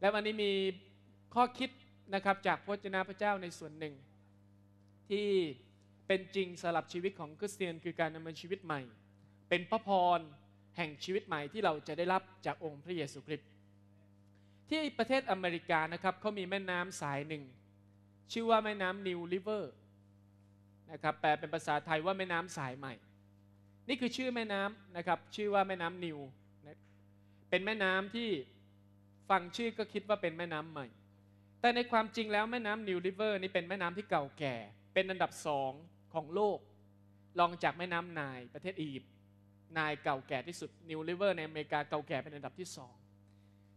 และวันนี้มีข้อคิดนะครับจากพระเจ้าพระเจ้าในส่วนหนึ่ง ที่เป็นจริงสำหรับชีวิตของคริสเตียน คือการดำเนินชีวิตใหม่ เป็นพระพรแห่งชีวิตใหม่ที่เราจะได้รับจากองค์พระเยซูคริสต์ที่ประเทศอเมริกานะครับเขามีแม่น้ำสายหนึ่ง ชื่อว่าแม่น้ำนิวริเวอร์นะครับแปลเป็นภาษาไทยว่าแม่น้ำสายใหม่ นี่คือชื่อแม่น้ำนะครับชื่อว่าแม่น้ำนิว เป็นแม่น้ำที่ฟังชื่อก็คิดว่าเป็นแม่น้ำใหม่ แต่ในความจริงแล้วแม่น้ำนิวริเวอร์นี่เป็นแม่น้ำที่เก่าแก่ เป็นอันดับสองของโลก รองจากแม่น้ำไนายประเทศอียิปต์นายเก่าแก่ที่สุด นิวริเวอร์ในอเมริกาเก่าแก่เป็นอันดับที่สอง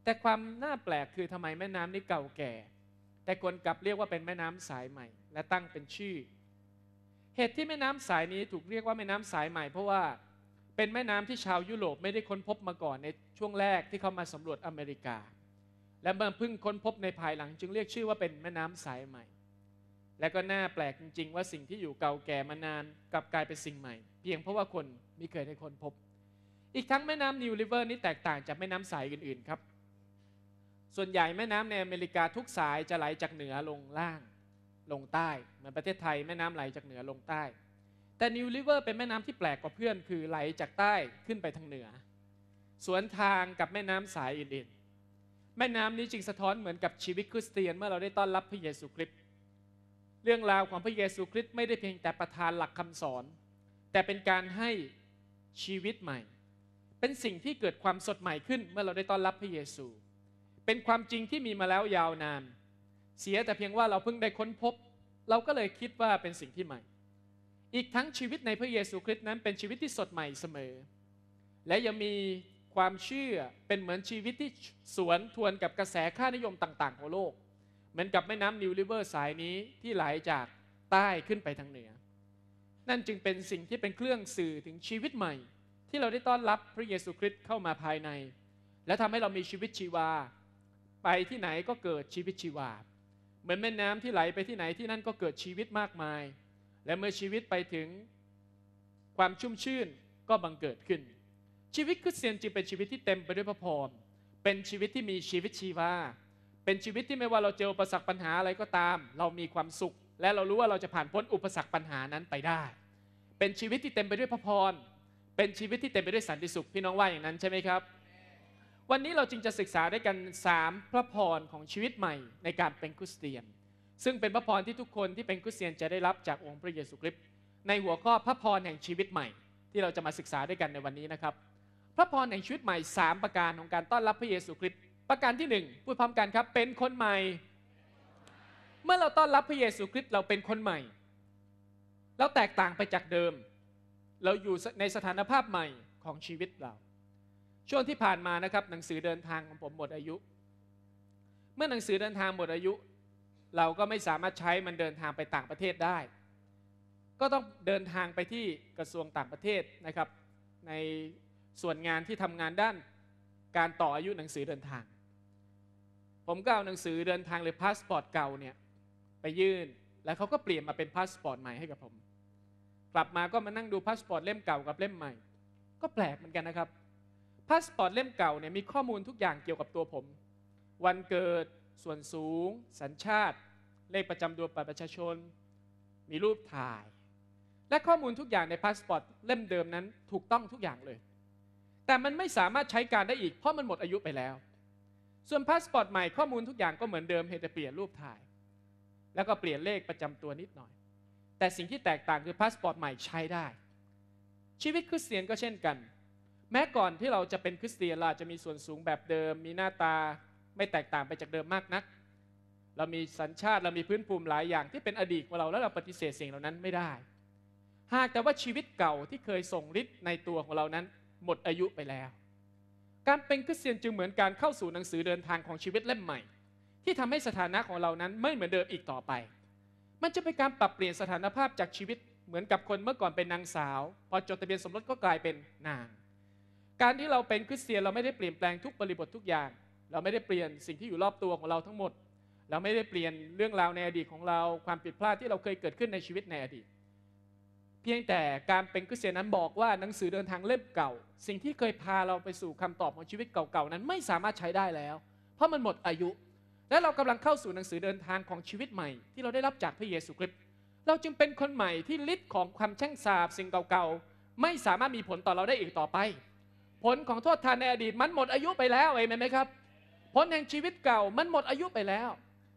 แต่ความน่าแปลกคือทำไมแม่น้ำนี้เก่าแก่ แต่คนกลับเรียกว่าเป็นแม่น้ำสายใหม่ และตั้งเป็นชื่อ เหตุที่แม่น้ำสายนี้ถูกเรียกว่าแม่น้ำสายใหม่เพราะว่าเป็นแม่น้ำที่ชาวยุโรปไม่ได้ค้นพบมาก่อนในช่วงแรกที่เขามาสำรวจอเมริกาและเมื่อพึ่งค้นพบในภายหลังจึงเรียกชื่อว่าเป็นแม่น้ำสายใหม่ และก็น่าแปลกจริงๆ ว่าสิ่งที่อยู่เก่าแก่มานานกลับกลายเป็นสิ่งใหม่ เพียงเพราะว่าคนมีเคยได้ค้นพบ อีกทั้งแม่น้ำนิวริเวอร์นี้แตกต่างจากแม่น้ำสายอื่นๆครับ ส่วนใหญ่แม่น้ำในอเมริกาทุกสายจะไหลจากเหนือลงล่าง ลงใต้ เหมือนประเทศไทยแม่น้ำไหลจากเหนือลงใต้ แต่นิวริเวอร์เป็นแม่น้ำที่แปลกกว่าเพื่อน คือไหลจากใต้ขึ้นไปทางเหนือ สวนทางกับแม่น้ำสายอื่นๆแม่น้ำนี้จึงสะท้อนเหมือนกับชีวิตคริสเตียนเมื่อเราได้ต้อนรับพระเยซูคริสต์เรื่องราวของพระเยซูคริสต์ไม่ได้เพียงแต่ประทานหลักคำสอน แต่เป็นการให้ชีวิตใหม่ เป็นสิ่งที่เกิดความสดใหม่ขึ้น เมื่อเราได้ต้อนรับพระเยซู เป็นความจริงที่มีมาแล้วยาวนานเสียแต่เพียงว่าเราเพิ่งได้ค้นพบ เราก็เลยคิดว่าเป็นสิ่งที่ใหม่ อีกทั้งชีวิตในพระเยซูคริสต์นั้นเป็นชีวิตที่สดใหม่เสมอ และยังมีความเชื่อเป็นเหมือนชีวิตที่สวนทวนกับกระแสค่านิยมต่างๆของโลก เหมือนกับแม่น้ำนิวริเวอร์สายนี้ที่ไหลาจากใต้ขึ้นไปทางเหนือนั่นจึงเป็นสิ่งที่เป็นเครื่องสื่อถึงชีวิตใหม่ ที่เราได้ต้อนรับพระเยซูคริสต์เข้ามาภายใน และทำให้เรามีชีวิตชีวา ไปที่ไหนก็เกิดชีวิตชีวาเหมือนแม่น้ำที่ไหลไปที่ไหนที่นั่นก็เกิดชีวิตมากมาย และเมื่อชีวิตไปถึงความชุ่มชื่นก็บังเกิดขึ้นชีวิตคริสเตียนจึงเป็นชีวิตที่เต็มไปด้วยพระพร เป็นชีวิตที่มีชีวิตชีวา เป็นชีวิตที่ไม่ว่าเราเจออุปสรรคปัญหาอะไรก็ตาม เรามีความสุข และเรารู้ว่าเราจะผ่านพ้นอุปสรรคปัญหานั้นไปได้ เป็นชีวิตที่เต็มไปด้วยพระพร เป็นชีวิตที่เต็มไปด้วยสันติสุขพี่น้องว่าอย่างนั้นใช่ไหมครับ วันนี้เราจึงจะศึกษาด้วยกัน 3 พระพรของชีวิตใหม่ในการเป็นคริสเตียน ซึ่งเป็นพระพรที่ทุกคนที่เป็นคริสเตียนจะได้รับจากองค์พระเยซูคริสต์ในหัวข้อพระพรแห่งชีวิตใหม่ ที่เราจะมาศึกษาด้วยกันในวันนี้นะครับพระพรแห่งชีวิตใหม่ 3 ประการของการต้อนรับพระเยซูคริสต์ประการที่1พูดพร้อมกันครับเป็นคนใหม่ เมื่อเราต้อนรับพระเยซูคริสต์เราเป็นคนใหม่เราแตกต่างไปจากเดิม เราอยู่ในสถานภาพใหม่ของชีวิตเรา ช่วงที่ผ่านมานะครับหนังสือเดินทางของผมหมดอายุ เมื่อหนังสือเดินทางหมดอายุ เราก็ไม่สามารถใช้มันเดินทางไปต่างประเทศได้ ก็ต้องเดินทางไปที่กระทรวงต่างประเทศนะครับในส่วนงานที่ทำงานด้านการต่ออายุหนังสือเดินทาง ผมก็เอาหนังสือเดินทางหรือพาสปอร์ตเก่าเนี่ยไปยื่นแล้วเขาก็เปลี่ยนมาเป็นพาสปอร์ตใหม่ให้กับผม กลับมาก็มานั่งดูพาสปอร์ตเล่มเก่ากับเล่มใหม่ ก็แปลกเหมือนกันนะครับ พาสปอร์ตเล่มเก่าเนี่ยมีข้อมูลทุกอย่างเกี่ยวกับตัวผม วันเกิด ส่วนสูง สัญชาติ เลขประจำตัวประชาชน มีรูปถ่าย และข้อมูลทุกอย่างในพาสปอร์ตเล่มเดิมนั้นถูกต้องทุกอย่างเลยแต่มันไม่สามารถใช้การได้อีก เพราะมันหมดอายุไปแล้ว ส่วนพาสปอร์ตใหม่ข้อมูลทุกอย่างก็เหมือนเดิมเพียงแต่เปลี่ยนรูปถ่ายแล้วก็เปลี่ยนเลขประจำตัวนิดหน่อย แต่สิ่งที่แตกต่างคือพาสปอร์ตใหม่ใช้ได้ ชีวิตคริสเตียนก็เช่นกัน แม้ก่อนที่เราจะเป็นคริสเตียนเราจะมีส่วนสูงแบบเดิมมีหน้าตา ไม่แตกต่างไปจากเดิมมากนัก เรามีสัญชาติเรามีพื้นภูมิหลายอย่างที่เป็นอดีตของเราแล้วเราปฏิเสธสิ่งเหล่านั้นไม่ได้ หากแต่ว่าชีวิตเก่าที่เคยส่งฤทธิ์ในตัวของเรานั้นหมดอายุไปแล้ว การเป็นคริสเตียนจึงเหมือนการเข้าสู่หนังสือเดินทางของชีวิตเล่มใหม่ ที่ทำให้สถานะของเรานั้นไม่เหมือนเดิมอีกต่อไป มันจะเป็นการปรับเปลี่ยนสถานภาพจากชีวิตเหมือนกับคนเมื่อก่อนเป็นนางสาวพอจดทะเบียนสมรสก็กลายเป็นนาง การที่เราเป็นคริสเตียนเราไม่ได้เปลี่ยนแปลงทุกบริบททุกอย่าง เราไม่ได้เปลี่ยนสิ่งที่อยู่รอบตัวของเราทั้งหมด เราไม่ได้เปลี่ยนเรื่องราวในอดีตของเราความผิดพลาดที่เราเคยเกิดขึ้นในชีวิตในอดีตเพียงแต่การเป็นคริสเตียนนั้นบอกว่าหนังสือเดินทางเล่มเก่า สิ่งที่เคยพาเราไปสู่คำตอบของชีวิตเก่าๆนั้นไม่สามารถใช้ได้แล้ว เพราะมันหมดอายุ และเรากำลังเข้าสู่หนังสือเดินทางของชีวิตใหม่ที่เราได้รับจากพระเยซูคริสต์เราจึงเป็นคนใหม่ที่ฤทธิ์ของความแช่งสาบสิ่งเก่าๆไม่สามารถมีผลต่อเราได้อีกต่อไป ผลของโทษทานในอดีตมันหมดอายุไปแล้วเองไหมครับผลแห่งชีวิตเก่ามันหมดอายุไปแล้ว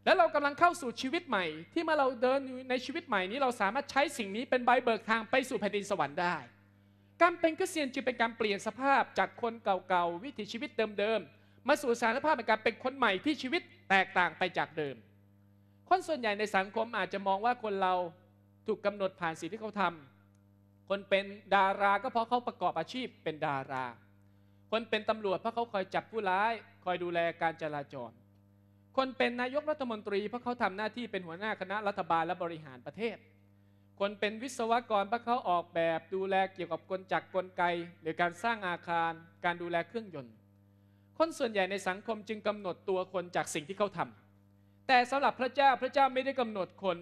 แล้วเรากำลังเข้าสู่ชีวิตใหม่ ที่เมื่อเราเดินอยู่ในชีวิตใหม่นี้เราสามารถใช้สิ่งนี้เป็นใบเบิกทางไปสู่แผ่นดินสวรรค์ได้ การเป็นคริสเตียนจึงเป็นการเปลี่ยนสภาพจากคนเก่าๆวิถีชีวิตเดิมๆ มาสู่สารภาพในการเป็นคนใหม่ที่ชีวิตแตกต่างไปจากเดิม คนส่วนใหญ่ในสังคมอาจจะมองว่าคนเราถูกกำหนดผ่านสิ่งที่เขาทำ คนเป็นดาราก็เพราะเขาประกอบอาชีพเป็นดารา คนเป็นตำรวจเพราะเขาคอยจับผู้ร้ายคอยดูแลการจราจรคนเป็นนายกรัฐมนตรีเพราะเขาทำหน้าที่เป็นหัวหน้าคณะรัฐบาลและบริหารประเทศ คนเป็นวิศวกรเพราะเขาออกแบบดูแลเกี่ยวกับกลจักรกลไก หรือการสร้างอาคาร การดูแลเครื่องยนต์ คนส่วนใหญ่ในสังคมจึงกำหนดตัวคนจากสิ่งที่เขาทำแต่สำหรับพระเจ้า พระเจ้าไม่ได้กำหนดคน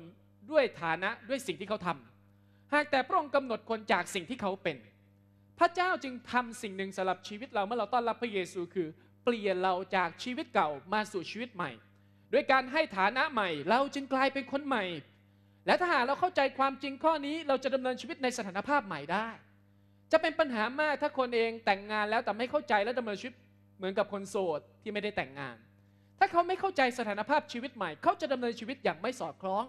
ด้วยฐานะด้วยสิ่งที่เขาทำหากแต่พระองค์กำหนดคนจากสิ่งที่เขาเป็น พระเจ้าจึงทำสิ่งหนึ่งสำหรับชีวิตเราเมื่อเราต้อนรับพระเยซูคือเปลี่ยนเราจากชีวิตเก่ามาสู่ชีวิตใหม่ด้วยการให้ฐานะใหม่เราจึงกลายเป็นคนใหม่ และถ้าหากเราเข้าใจความจริงข้อนี้เราจะดำเนินชีวิตในสถานภาพใหม่ได้ จะเป็นปัญหามากถ้าคนเองแต่งงานแล้วแต่ไม่เข้าใจและดำเนินชีวิตเหมือนกับคนโสดที่ไม่ได้แต่งงาน ถ้าเขาไม่เข้าใจสถานภาพชีวิตใหม่ เขาจะดำเนินชีวิตอย่างไม่สอดคล้อง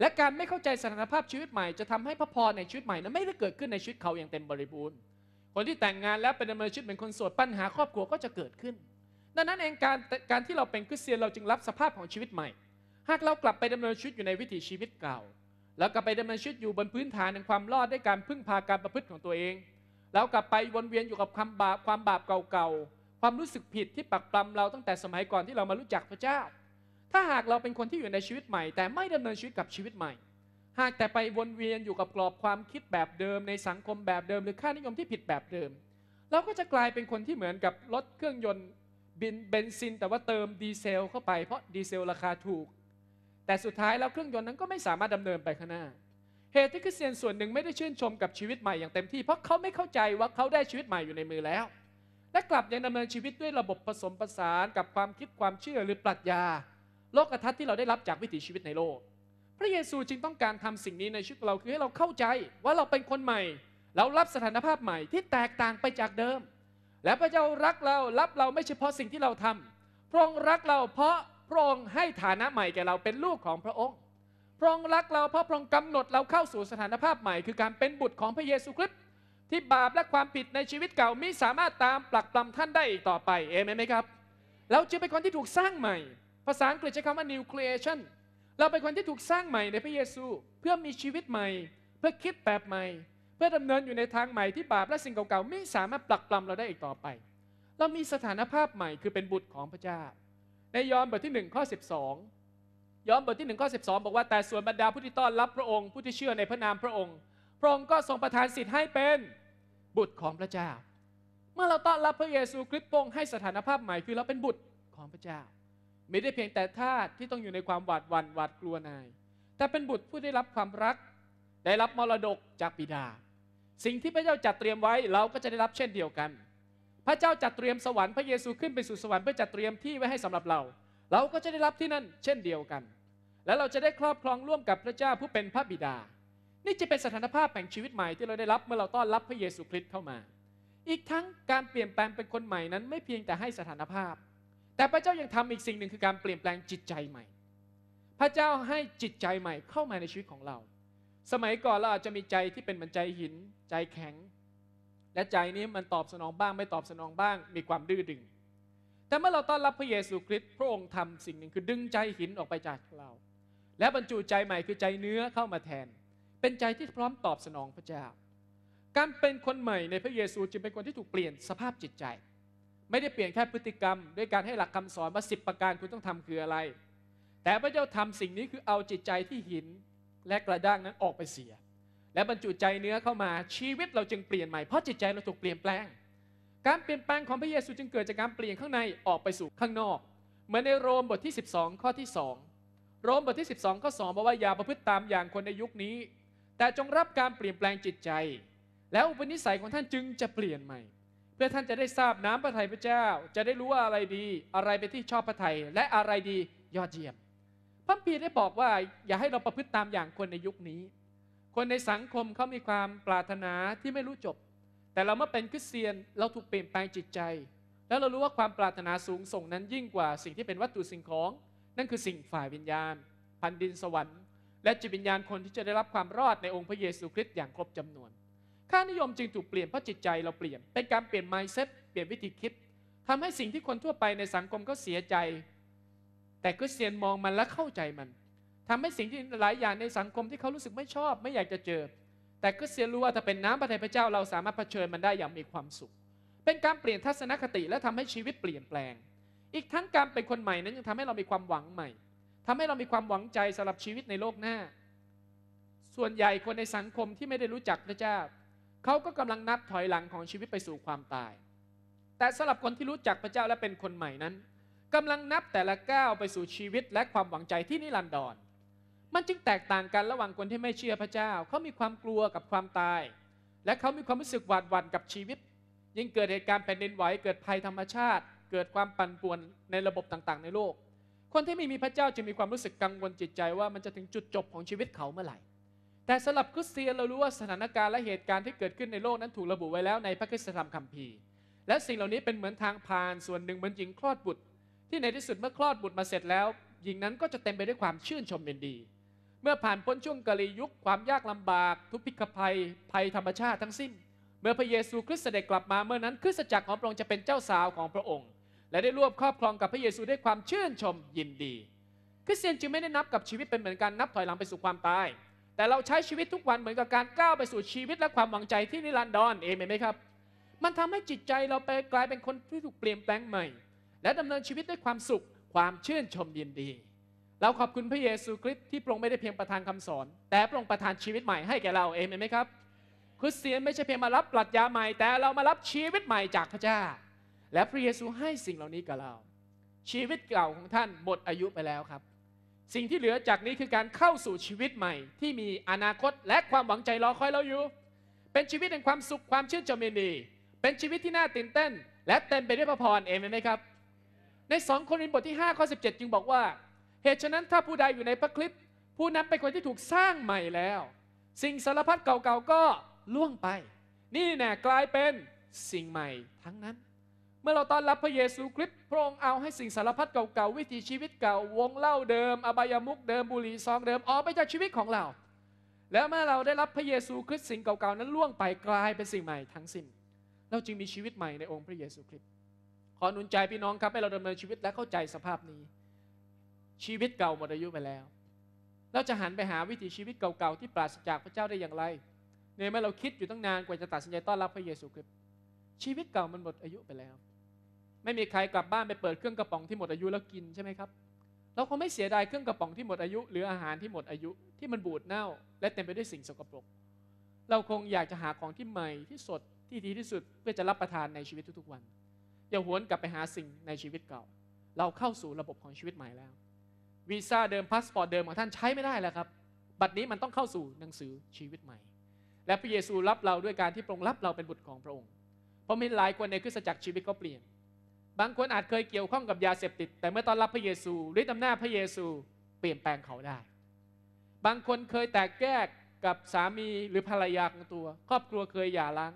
และการไม่เข้าใจสถานภาพชีวิตใหม่จะทำให้พระพรในชีวิตใหม่นั้นไม่ได้เกิดขึ้นในชีวิตเขาอย่างเต็มบริบูรณ์คนที่แต่งงานแล้วเป็นดำเนินชีวิตเป็นคนโสดปัญหาครอบครัวก็จะเกิดขึ้น ดังนั้นเองการการที่เราเป็นคริสเตียนเราจึงรับสภาพของชีวิตใหม่ หากเรากลับไปดำเนินชีวิตอยู่ในวิถีชีวิตเก่า แล้วกลับไปดำเนินชีวิตอยู่บนพื้นฐานแห่งความรอดด้วยการพึ่งพาการประพฤติของตัวเอง แล้วกลับไปวนเวียนอยู่กับความบาปความบาปเก่าๆความรู้สึกผิดที่ปักปลำเราตั้งแต่สมัยก่อนที่เรามารู้จักพระเจ้า ถ้าหากเราเป็นคนที่อยู่ในชีวิตใหม่ แต่ไม่ดำเนินชีวิตกับชีวิตใหม่หากแต่ไปวนเวียนอยู่กับกรอบความคิดแบบเดิมในสังคมแบบเดิมหรือค่านิยมที่ผิดแบบเดิม เราก็จะกลายเป็นคนที่เหมือนกับ รถเครื่องยนต์ บินเบนซิน แต่ว่าเติมดีเซลเข้าไปเพราะดีเซลราคาถูก แต่สุดท้ายแล้วเครื่องยนต์นั้นก็ไม่สามารถดำเนินไปข้างหน้าเหตุที่คริสเตียนส่วนหนึ่งไม่ได้ชื่นชมกับชีวิตใหม่อย่างเต็มที่เพราะเขาไม่เข้าใจว่าเขาได้ชีวิตใหม่อยู่ในมือแล้ว และกลับยังดำเนินชีวิตด้วยระบบผสมผสานกับความคิดความเชื่อหรือปรัชญา โลกทัศน์ที่เราได้รับจากวิถีชีวิตในโลกพระเยซูจึงต้องการทำสิ่งนี้ในชีวิตเราคือให้เราเข้าใจว่าเราเป็นคนใหม่ เรารับสถานภาพใหม่ที่แตกต่างไปจากเดิม และพระเจ้ารักเรารับเราไม่ใช่เพราะสิ่งที่เราทำ พระองค์รักเราเพราะพระองค์ให้ฐานะใหม่แก่เราเป็นลูกของพระองค์ พระองค์รักเราเพราะพระองค์กำหนดเราเข้าสู่สถานภาพใหม่ คือการเป็นบุตรของพระเยซูคริสต์ที่บาปและความผิดในชีวิตเก่าไม่สามารถตามปลักปลำท่านได้อีกต่อไปเอเมนไหมครับเราจะเป็นคนที่ถูกสร้างใหม่ ภาษาอังกฤษใช้คำว่า new creation เราเป็นคนที่ถูกสร้างใหม่ในพระเยซู เพื่อมีชีวิตใหม่เพื่อคิดแบบใหม่ เพื่อดำเนินอยู่ในทางใหม่ที่บาปและสิ่งเก่าๆไม่สามารถปลักปลำเราได้อีกต่อไป เรามีสถานภาพใหม่ คือเป็นบุตรของพระเจ้า ในยอห์นบทที่1ข้อ12ยอห์นบทที่1ข้อ12 บอกว่าแต่ส่วนบรรดาผู้ที่ต้อนรับพระองค์ผู้ที่เชื่อในพระนามพระองค์พระองค์ก็ทรงประทานสิทธิ์ให้เป็น บุตรของพระเจ้า เมื่อเราต้อนรับพระเยซูคริสต์องค์ให้สถานภาพใหม่ คือเราเป็นบุตรของพระเจ้าม่ได้เพียงแต่ทาสที่ต้องอยู่ในความหวาดหวัน่นหวาดกลัวนาย แต่เป็นบุตรผู้ได้รับความรัก ได้รับมรดกจากบิดา สิ่งที่พระเจ้าจัดเตรียมไว้เราก็จะได้รับเช่นเดียวกัน พระเจ้าจัดเตรียมสวรรค์พระเยซูขึ้นไปสู่สวรรค์เพื่อจัดเตรียมที่ไว้ให้สำหรับเรา เราก็จะได้รับที่นั่นเช่นเดียวกัน และเราจะได้ครอบครองร่วมกับพระเจ้าผู้เป็นพระบิดา นี่จะเป็นสถานภาพแห่งชีวิตใหม่ที่เราได้รับเมื่อเราต้อนรับพระเยซูคริสต์เข้ามา อีกทั้งการเปลี่ยนแปลงเป็นคนใหม่นั้น ไม่เพียงแต่ให้สถานภาพแต่พระเจ้ายังทำอีกสิ่งหนึ่งคือการเปลี่ยนแปลงจิตใจใหม่ พระเจ้าให้จิตใจใหม่เข้ามาในชีวิตของเรา สมัยก่อนเราอาจจะมีใจที่เป็นเหมือนใจหินใจแข็ง และใจนี้มันตอบสนองบ้างไม่ตอบสนองบ้างมีความดื้อดึง แต่เมื่อเราต้อนรับพระเยซูคริสต์พระองค์ทำสิ่งหนึ่งคือดึงใจหินออกไปจากเรา และบรรจุใจใหม่คือใจเนื้อเข้ามาแทน เป็นใจที่พร้อมตอบสนองพระเจ้า การเป็นคนใหม่ในพระเยซูจึงเป็นคนที่ถูกเปลี่ยนสภาพจิตใจไม่ได้เปลี่ยนแค่พฤติกรรมด้วยการให้หลักคำสอนว่าสิประการคุณต้องทำคืออะไร แต่พระเจ้าทำสิ่งนี้คือเอาจิตใจที่หินและกระด้างนั้นออกไปเสีย และบรรจุใจเนื้อเข้ามาชีวิตเราจึงเปลี่ยนใหม่เพราะจิตใจเราถูกเปลี่ยนแปลง การเปลี่ยนแปลงของพระเยซูจึงเกิดจากการเปลี่ยนข้างในออกไปสู่ข้างนอกเหมือนในโรมบทที่ 12 ข้อที่ 2 โรมบทที่ 12ข้อ2บอกว่าอย่าประพฤติตามอย่างคนในยุคนี้ แต่จงรับการเปลี่ยนแปลงจิตใจ แล้วอุปนิสัยของท่านจึงจะเปลี่ยนใหม่ื่อท่านจะได้ทราบน้ำพระทัยพระเจ้า จะได้รู้ว่าอะไรดีอะไรเป็นที่ชอบพระทัยและอะไรดียอดเยี่ยมพระปีได้บอกว่า อย่าให้เราประพฤติตามอย่างคนในยุคนี้ คนในสังคมเขามีความปรารถนาที่ไม่รู้จบ แต่เราเมื่อเป็นคริสเตียนเราถูกเปลี่ยนแปลงจิตใจ แล้วเรารู้ว่าความปรารถนาสูงส่งนั้นยิ่งกว่า สิ่งที่เป็นวัตถุสิ่งของ นั่นคือสิ่งฝ่ายวิญญาณ พันดินสวรรค์ และจิตวิญญาณคนที่จะได้รับความรอดในองค์พระเยซูคริสต์อย่างครบจำนวนค่านิยมจึงถูกเปลี่ยนเพราะจิตใจเราเปลี่ยนเป็นการเปลี่ยน mindset เปลี่ยนวิธีคิดทำให้สิ่งที่คนทั่วไปในสังคมก็เสียใจ แต่คริสเตียนมองมันและเข้าใจมัน ทำให้สิ่งที่หลายอย่างในสังคมที่เขารู้สึกไม่ชอบ ไม่อยากจะเจอแต่ก็เสเียนรู้ว่าถ้าเป็นน้ำพระทัยพระเจ้าเราสามารถเผชิญมันได้อย่างมีความสุข เป็นการเปลี่ยนทัศนคติ และทำให้ชีวิตเปลี่ยนแปลง อีกทั้งการเป็นคนใหม่นั้นยังทำให้เรามีความหวังใหม่ ทำให้เรามีความหวังใจสำหรับชีวิตในโลกหน้า ส่วนใหญ่คนในสังคมที่ไม่ได้รู้จักพระเจ้าเขาก็กำลังนับถอยหลังของชีวิตไปสู่ความตาย แต่สำหรับคนที่รู้จักพระเจ้าและเป็นคนใหม่นั้น กำลังนับแต่ละก้าวไปสู่ชีวิตและความหวังใจที่นิรันดรมันจึงแตกต่างกันระหว่างคนที่ไม่เชื่อพระเจ้า เขามีความกลัวกับความตาย และเขามีความรู้สึกหวาดหวั่นกับชีวิต ยิ่งเกิดเหตุการณ์แผ่นดินไหวเกิดภัยธรรมชาติ เกิดความปั่นป่วนในระบบต่าง ๆ ในโลก คนที่ไม่มีพระเจ้าจะมีความรู้สึกกังวลจิตใจว่ามันจะถึงจุดจบของชีวิตเขาเมื่อไหร่แต่สำหรับคริสเตียนเรารู้ว่าสถานการณ์และเหตุการณ์ที่เกิดขึ้นในโลกนั้นถูกระบุไว้แล้วในพระคุณธรรมคัมภีร์ และสิ่งเหล่านี้เป็นเหมือนทางผ่านส่วนหนึ่งเหมือนหญิงคลอดบุตร ที่ในที่สุดเมื่อคลอดบุตรมาเสร็จแล้วหญิงนั้นก็จะเต็มไปด้วยความชื่นชมยินดี เมื่อผ่านพ้นช่วงกาลียุคความยากลำบาก ทุพพิกภัยภัยธรรมชาติทั้งสิ้น เมื่อพระเยซูคริสต์เสด็จกลับมาเมื่อนั้นคริสตจักรของพระองค์จะเป็นเจ้าสาวของพระองค์ และได้ร่วบครอบครองกับพระเยซูด้วยความชื่นชมยินดี คริสเตียนจึงไม่ได้นับกับชีวิตเป็นเหมือนการนับถอยหลังไปสู่ความตายแต่เราใช้ชีวิตทุกวันเหมือนกับการก้าวไปสู่ชีวิตและความหวังใจที่นิรันดรเองไหมครับ มันทำให้จิตใจเราไปกลายเป็นคนที่ถูกเปลี่ยนแปลงใหม่ และดำเนินชีวิตด้วยความสุข ความชื่นชมยินดี เราขอบคุณพระเยซูคริสต์ที่พระองค์ไม่ได้เพียงประทานคำสอน แต่พระองค์ประทานชีวิตใหม่ให้แก่เราเองไหมครับ คริสเตียนไม่ใช่เพียงมารับปรัชญาใหม่ แต่เรามารับชีวิตใหม่จากพระเจ้า และพระเยซูให้สิ่งเหล่านี้กับเรา ชีวิตเก่าของท่านหมดอายุไปแล้วครับสิ่งที่เหลือจากนี้คือการเข้าสู่ชีวิตใหม่ ที่มีอนาคตและความหวังใจรอคอยเราอยู่ เป็นชีวิตแห่งความสุขความชื่นชมยินดีเป็นชีวิตที่น่าตื่นเต้น และเต็มไปด้วยพระพร เองมไหมครับ ในสองโครินธ์บทที่ 5ข้อ17จึงบอกว่า เหตุฉะนั้นถ้าผู้ใดอยู่ในพระคริสต์ผู้นั้นเป็นคนที่ถูกสร้างใหม่แล้ว สิ่งสารพัดเก่าๆก็ล่วงไป นี่แน่กลายเป็นสิ่งใหม่ทั้งนั้นเมื่อเราต้อนรับพระเยซูคริสต์พระองค์เอาให้สิ่งสารพัดเก่าๆวิถีชีวิตเก่าวงเล่าเดิมอบายามุกเดิมบุหรี่ซองเดิมออกไปจากชีวิตของเรา แล้วเมื่อเราได้รับพระเยซูคริสต์สิ่งเก่าๆนั้นล่วงไปกลายเป็นสิ่งใหม่ทั้งสิ้นเราจึงมีชีวิตใหม่ในองค์พระเยซูคริสต์ขอหนุนใจพี่น้องครับให้เราดำเนินชีวิตและเข้าใจสภาพนี้ ชีวิตเก่าหมดอายุไปแล้ว เราจะหันไปหาวิถีชีวิตเก่าๆที่ปราศจากพระเจ้าได้อย่างไร ในเมื่อเราคิดอยู่ตั้งนานกว่าจะตัดสินใจต้อนรับพระเยซูคริสต์ชีวิตเก่ามันหมดอายุไปแล้วไม่มีใครกลับบ้านไปเปิดเครื่องกระป๋องที่หมดอายุแล้วกินใช่ไหมครับ เราคงไม่เสียดายเครื่องกระป๋องที่หมดอายุ หรืออาหารที่หมดอายุที่มันบูดเน่า และเต็มไปด้วยสิ่งสกปรก เราคงอยากจะหาของที่ใหม่ที่สดที่ดีที่สุดเพื่อจะรับประทานในชีวิตทุกๆวัน อย่าหวนกลับไปหาสิ่งในชีวิตเก่า เราเข้าสู่ระบบของชีวิตใหม่แล้ววีซ่าเดิมพาสปอร์ตเดิมของท่านใช้ไม่ได้แล้วครับบัตรนี้มันต้องเข้าสู่หนังสือชีวิตใหม่ และพระเยซูรับเราด้วยการที่ปรงรับเราเป็นบุตรของพระองค์เพราะมีหลายคนในคริสตจักรชีวิตก็เปลี่ยนบางคนอาจเคยเกี่ยวข้องกับยาเสพติดแต่เมื่อตอนรับพระเยซูฤทธิ์อำนาจพระเยซูเปลี่ยนแปลงเขาได้ บางคนเคยแตกแยกกับสามีหรือภรรยาของตัว ครอบครัวเคยหย่าร้าง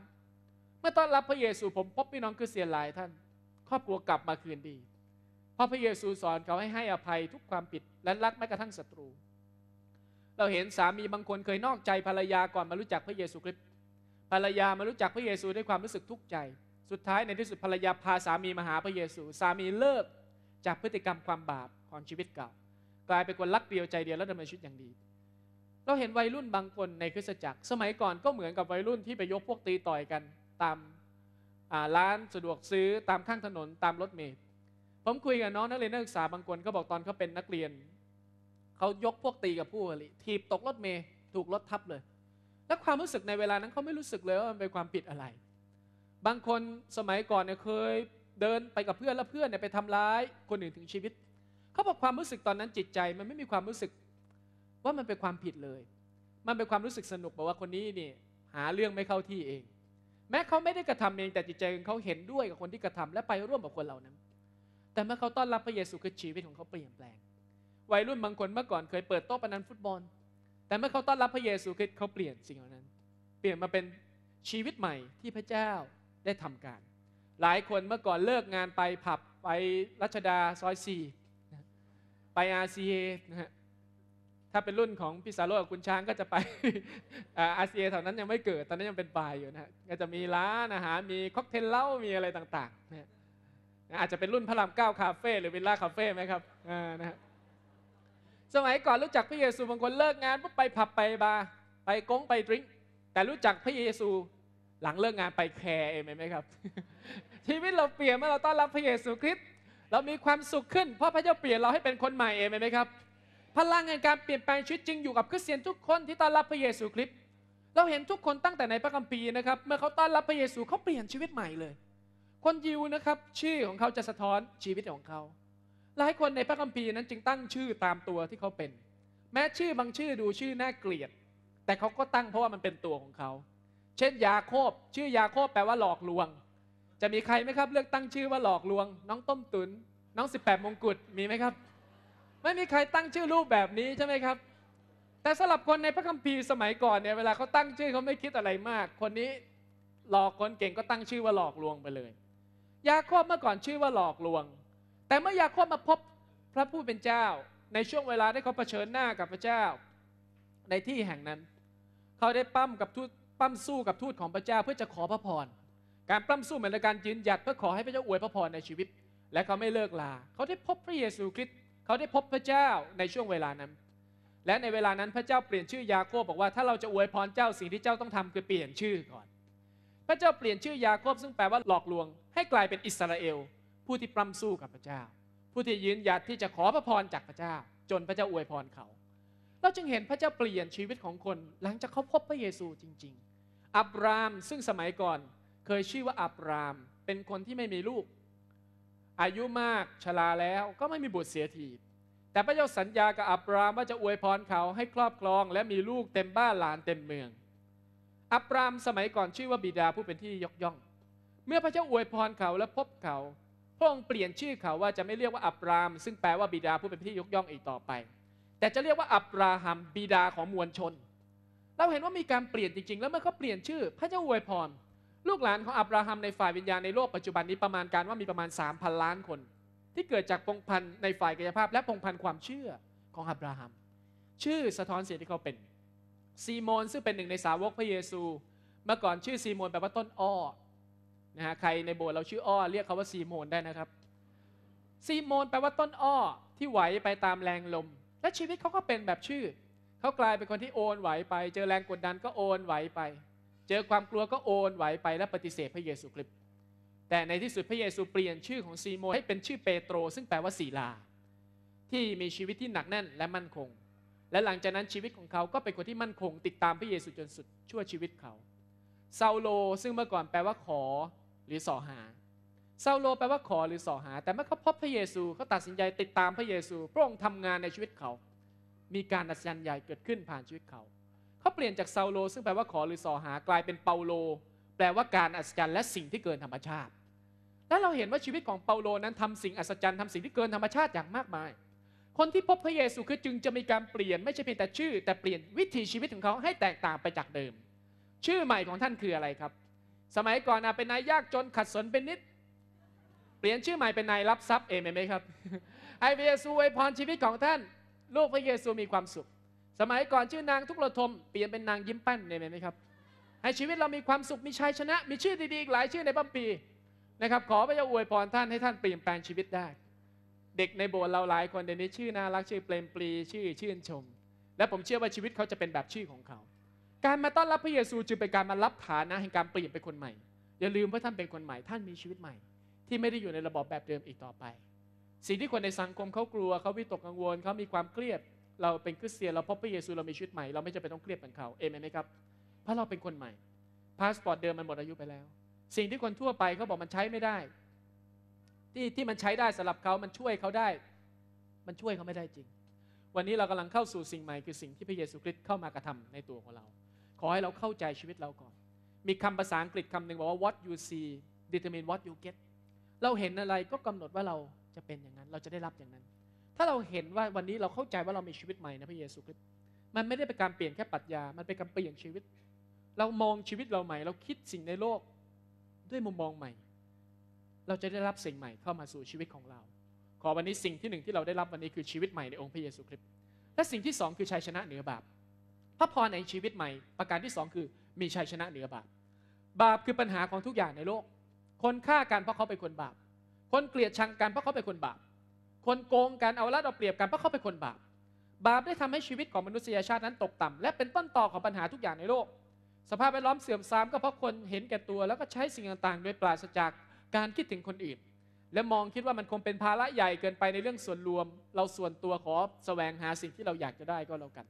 เมื่อตอนรับพระเยซูผมพบพี่น้องคือเสียหลายท่าน ครอบครัวกลับมาคืนดี เพราะพระเยซูสอนเขาให้ให้อภัยทุกความผิดและรักแม้กระทั่งศัตรู เราเห็นสามีบางคนเคยนอกใจภรรยาก่อนมารู้จักพระเยซูคริสต์ภรรยามารู้จักพระเยซูด้วยความรู้สึกทุกข์ใจสุดท้ายในที่สุดภรรยาพาสามีมาหาพระเยซูสามีเลิกจากพฤติกรรมความบาปของชีวิตเก่า กลายเป็นคนรักเดียวใจเดียวและดำเนินชีวิตอย่างดี เราเห็นวัยรุ่นบางคนในคริสตจักรสมัยก่อนก็เหมือนกับวัยรุ่นที่ไปยกพวกตีต่อยกัน ตามร้านสะดวกซื้อตามข้างถนนตามรถเมล์ผมคุยกับน้องนักเรียนนักศึกษาบางคนก็บอกตอนเขาเป็นนักเรียนเขายกพวกตีกับผู้อริถีบตกรถเมล์ถูกรถทับเลย และความรู้สึกในเวลานั้นเขาไม่รู้สึกเลยว่ามันเป็นความผิดอะไรบางคนสมัยก่อนเนี่ยเคยเดินไปกับเพื่อนแล้วเพื่อนเนี่ยไปทำร้ายคนอื่นถึงชีวิต เขาบอกความรู้สึกตอนนั้นจิตใจมันไม่มีความรู้สึก ว่ามันเป็นความผิดเลย มันเป็นความรู้สึกสนุกบอกว่าคนนี้นี่หาเรื่องไม่เข้าที่เอง แม้เขาไม่ได้กระทำเองแต่จิตใจของเขาเห็นด้วยกับคนที่กระทำและไปร่วมกับคนเหล่านั้น แต่เมื่อเขาต้อนรับพระเยซูคือชีวิตของเขาเปลี่ยนแปลง วัยรุ่นบางคนเมื่อก่อนเคยเปิดโต๊ะปนันฟุตบอลแต่เมื่อเขาต้อนรับพระเยซูคือเขาเปลี่ยนสิ่งเหล่านั้น เปลี่ยนมาเป็นชีวิตใหม่ที่พระเจ้าได้ทำการ หลายคนเมื่อก่อนเลิกงานไปผับไปรัชดาซอยสี่ไป RCA นะฮะถ้าเป็นรุ่นของพี่สาโรกับคุณช้าง ก็จะไป RCA แถวนั้นยังไม่เกิดตอนนั้นยังเป็นบายอยู่นะฮะก็จะมีร้านอาหารมีค็อกเทลเล่ามีอะไรต่างๆนะอาจจะเป็นรุ่นพระรามเก้าคาเฟ่หรือวิลล่าคาเฟ่ไหมครับนะฮะสมัยก่อนรู้จักพระเยซูบางคนเลิกงานปุ๊บไปผับไปบาร์ไปกงไปดริงก์แต่รู้จักพระเยซูหลังเลิกงานไปแคร์เองไหมครับ ชีวิตเราเปลี่ยนเมื่อเราต้อนรับพระเยซูคริสต์เรามีความสุขขึ้น เพราะพระเจ้าเปลี่ยนเราให้เป็นคนใหม่เองไหมครับ พลังแห่งการเปลี่ยนแปลงชีวิตจริงอยู่กับคริสเตียนทุกคนที่ต้อนรับพระเยซูคริสต์เราเห็นทุกคนตั้งแต่ในพระคัมภีร์นะครับเมื่อเขาต้อนรับพระเยซูเขาเปลี่ยนชีวิตใหม่เลย คนยิวนะครับชื่อของเขาจะสะท้อนชีวิตของเขา หลายคนในพระคัมภีร์นั้นจึงตั้งชื่อตามตัวที่เขาเป็น แม้ชื่อบางชื่อดูชื่อน่าเกลียด แต่เขาก็ตั้งเพราะว่ามันเป็นตัวของเขาเช่นยาโคบ ชื่อยาโคบแปลว่าหลอกลวง จะมีใครไหมครับเลือกตั้งชื่อว่าหลอกลวง น้องต้มตุนน้อง 18 มงกุฎมีไหมครับ ไม่มีใครตั้งชื่อรูปแบบนี้ใช่ไหมครับ แต่สำหรับคนในพระคัมภีร์สมัยก่อนเนี่ยเวลาเขาตั้งชื่อเขาไม่คิดอะไรมาก คนนี้หลอกคนเก่งก็ตั้งชื่อว่าหลอกลวงไปเลย ยาโคบเมื่อก่อนชื่อว่าหลอกลวง แต่เมื่อยาโคบมาพบพระผู้เป็นเจ้า ในช่วงเวลาที่เขาเผชิญหน้ากับพระเจ้า ในที่แห่งนั้นเขาได้ปั้มกับทูตปั้มสู้กับทูตของพระเจ้าเพื่อจะขอพระพร การปั้มสู้เหมือนการยืนหยัดเพื่อขอให้พระเจ้าอวยพระพรในชีวิต และเขาไม่เลิกลาเขาได้พบพระเยซูคริสต์ เขาได้พบพระเจ้าในช่วงเวลานั้น และในเวลานั้นพระเจ้าเปลี่ยนชื่อยาโคบบอกว่าถ้าเราจะอวยพรเจ้าสิ่งที่เจ้าต้องทำคือเปลี่ยนชื่อก่อน พระเจ้าเปลี่ยนชื่อยาโคบซึ่งแปลว่าหลอกลวง ให้กลายเป็นอิสราเอลผู้ที่ปั้มสู้กับพระเจ้า ผู้ที่ยืนหยัดที่จะขอพระพรจากพระเจ้า จนพระเจ้าอวยพรเขา เราจึงเห็นพระเจ้าเปลี่ยนชีวิตของคนหลังจากเขาพบพระเยซูจริงอับรามซึ่งสมัยก่อน เคยชื่อว่าอับรามเป็นคนที่ไม่มีลูก อายุมากชราแล้วก็ไม่มีบุตรเสียทีแต่พระเจ้าสัญญากับอับรามว่าจะอวยพรเขาให้ครอบครองและมีลูกเต็มบ้านหลานเต็มเมืองอับรามสมัยก่อนชื่อว่าบิดาผู้เป็นที่ยกย่อง เมื่อพระเจ้าอวยพรเขาและพบเขาพระองค์เปลี่ยนชื่อเขาว่าจะไม่เรียกว่าอับรามซึ่งแปลว่าบิดาผู้เป็นที่ยกย่องอีกต่อไป แต่จะเรียกว่าอับราฮัมบิดาของมวลชนเราเห็นว่ามีการเปลี่ยนจริงๆ แล้วเมื่อเขาเปลี่ยนชื่อพระเจ้าอวยพร ลูกหลานของอับราฮัมในฝ่ายวิญญาณในโลกปัจจุบันนี้ประมาณการว่ามีประมาณ3,000ล้านคนที่เกิดจากพงพันธ์ในฝ่ายกายภาพ และพงพันธ์ความเชื่อของอับราฮัม ชื่อสะท้อนเสียงที่เขาเป็น ซีโมนซึ่งเป็นหนึ่งในสาวกพระเยซู เมื่อก่อนชื่อซีโมนแปลว่าต้นอ้อนะฮะใครในโบสถ์เราชื่ออ้อเรียกเขาว่าซีโมนได้นะครับ ซีโมนแปลว่าต้นอ้อ ที่ไหวไปตามแรงลมและชีวิตเขาก็เป็นแบบชื่อเขากลายเป็นคนที่โอนไหวไป เจอแรงกดดันก็โอนไหวไป เจอความกลัวก็โอนไหวไปและปฏิเสธพระเยซูคริสต์แต่ในที่สุดพระเยซูเปลี่ยนชื่อของซีโมให้เป็นชื่อเปโตร ซึ่งแปลว่าศีลา ที่มีชีวิตที่หนักแน่นและมั่นคง และหลังจากนั้นชีวิตของเขาก็เป็นคนที่มั่นคงติดตามพระเยซูจนสุดชั่วชีวิตเขาซาโลซึ่งเมื่อก่อนแปลว่าขอหรือสอหาซาโลแปลว่าขอหรือสอหา แต่เมื่อเขาพบพระเยซูเขาตัดสินใจติดตามพระเยซูพระองค์ทำงานในชีวิตเขามีการอัศจรรย์ใหญ่เกิดขึ้นผ่านชีวิตเขา เขาเปลี่ยนจากเซาโล ซึ่งแปลว่าขอหรือสอหา กลายเป็นเปาโล แปลว่าการอัศจรรย์และสิ่งที่เกินธรรมชาติ และเราเห็นว่าชีวิตของเปาโลนั้นทำสิ่งอัศจรรย์ทำสิ่งที่เกินธรรมชาติอย่างมากมาย คนที่พบพระเยซูคือจึงจะมีการเปลี่ยนไม่ใช่เพียงแต่ชื่อ แต่เปลี่ยนวิถีชีวิตของเขาให้แตกต่างไปจากเดิม ชื่อใหม่ของท่านคืออะไรครับ สมัยก่อนอาเป็นนายยากจนขัดสนเป็นนิด เปลี่ยนชื่อใหม่เป็นนายรับทรัพย์เอเมนไหมครับไอเยซูอวยพรชีวิตของท่านลูกพระเยซูมีความสุข สมัยก่อนชื่อนางทุกระทม เปลี่ยนเป็นนางยิ้มแป้นเนี่ยไหมครับ ให้ชีวิตเรามีความสุข มีชัยชนะ มีชื่อดีๆ อีกหลายชื่อในบัมปีนะครับ ขอพระเจ้าอวยพรท่านให้ท่านเปลี่ยนแปลงชีวิตได้ เด็กในโบสถ์เราหลายคนเดี๋ยวนี้ชื่อน่ารักชื่อเปลมปลีชื่อชื่นชม และผมเชื่อว่าชีวิตเขาจะเป็นแบบชื่อของเขา การมาต้อนรับพระเยซูจึงเป็นการมารับฐานะแห่งการเปลี่ยนเป็นคนใหม่ อย่าลืมว่าท่านเป็นคนใหม่ ท่านมีชีวิตใหม่ ที่ไม่ได้อยู่ในระบอบแบบเดิมอีกต่อไปสิ่งที่คนในสังคมเขากลัวเขาวิตกกังวลเขามีความเครียด เราเป็นคริสเตียน เราพบพระเยซู เรามีชีวิตใหม่ เราไม่จำเป็นต้องเครียดเหมือนเขาเอเมนไหมครับเพราะเราเป็นคนใหม่ พาสปอร์ตเดิมมันหมดอายุไปแล้ว สิ่งที่คนทั่วไปเขาบอกมันใช้ไม่ได้ ที่ที่มันใช้ได้สำหรับเขามันช่วยเขาได้ มันช่วยเขาไม่ได้จริง วันนี้เรากำลังเข้าสู่สิ่งใหม่คือสิ่งที่พระเยซูคริสต์เข้ามากระทำในตัวของเรา ขอให้เราเข้าใจชีวิตเราก่อน มีคำภาษาอังกฤษคำหนึ่งบอกว่า what you see determine what you get เราเห็นอะไรก็กำหนดว่าเราจะเป็นอย่างนั้น เราจะได้รับอย่างนั้น ถ้าเราเห็นว่าวันนี้เราเข้าใจว่าเรา มีชีวิตใหม่นะพระเยซูคริสต์ มันไม่ได้เป็นการเปลี่ยนแค่ปัจญามันเป็นการเปลี่ยนชีวิต เรามองชีวิตเราใหม่ เราคิดสิ่งในโลกด้วยมุมมองใหม่ เราจะได้รับสิ่งใหม่เข้ามาสู่ชีวิตของเรา ขอวันนี้สิ่งที่หนึ่งที่เราได้รับวันนี้คือชีวิตใหม่ในองค์พระเยซูคริสต์ และสิ่งที่สองคือชัยชนะเหนือบาป พระพรในชีวิตใหม่ ประการที่สองคือมีชัยชนะเหนือบาป บาปคือปัญหาของทุกอย่างในโลก คนฆ่ากันเพราะเขาเป็นคนบาปคนเกลียดชังกันเพราะเขาเป็นคนบาป คนโกงกันเอาละเอาเปรียบกันเพราะเขาเป็นคนบาปบาปได้ทำให้ชีวิตของมนุษยชาตินั้นตกต่ำ และเป็นต้นต่อของปัญหาทุกอย่างในโลก สภาพแวดล้อมเสื่อมทรามก็เพราะคนเห็นแก่ตัวแล้วก็ใช้สิ่งต่างๆโดยปราศจากการคิดถึงคนอื่นและมองคิดว่ามันคงเป็นภาระใหญ่เกินไปในเรื่องส่วนรวม เราส่วนตัวขอแสวงหาสิ่งที่เราอยากจะได้ก็แล้วกัน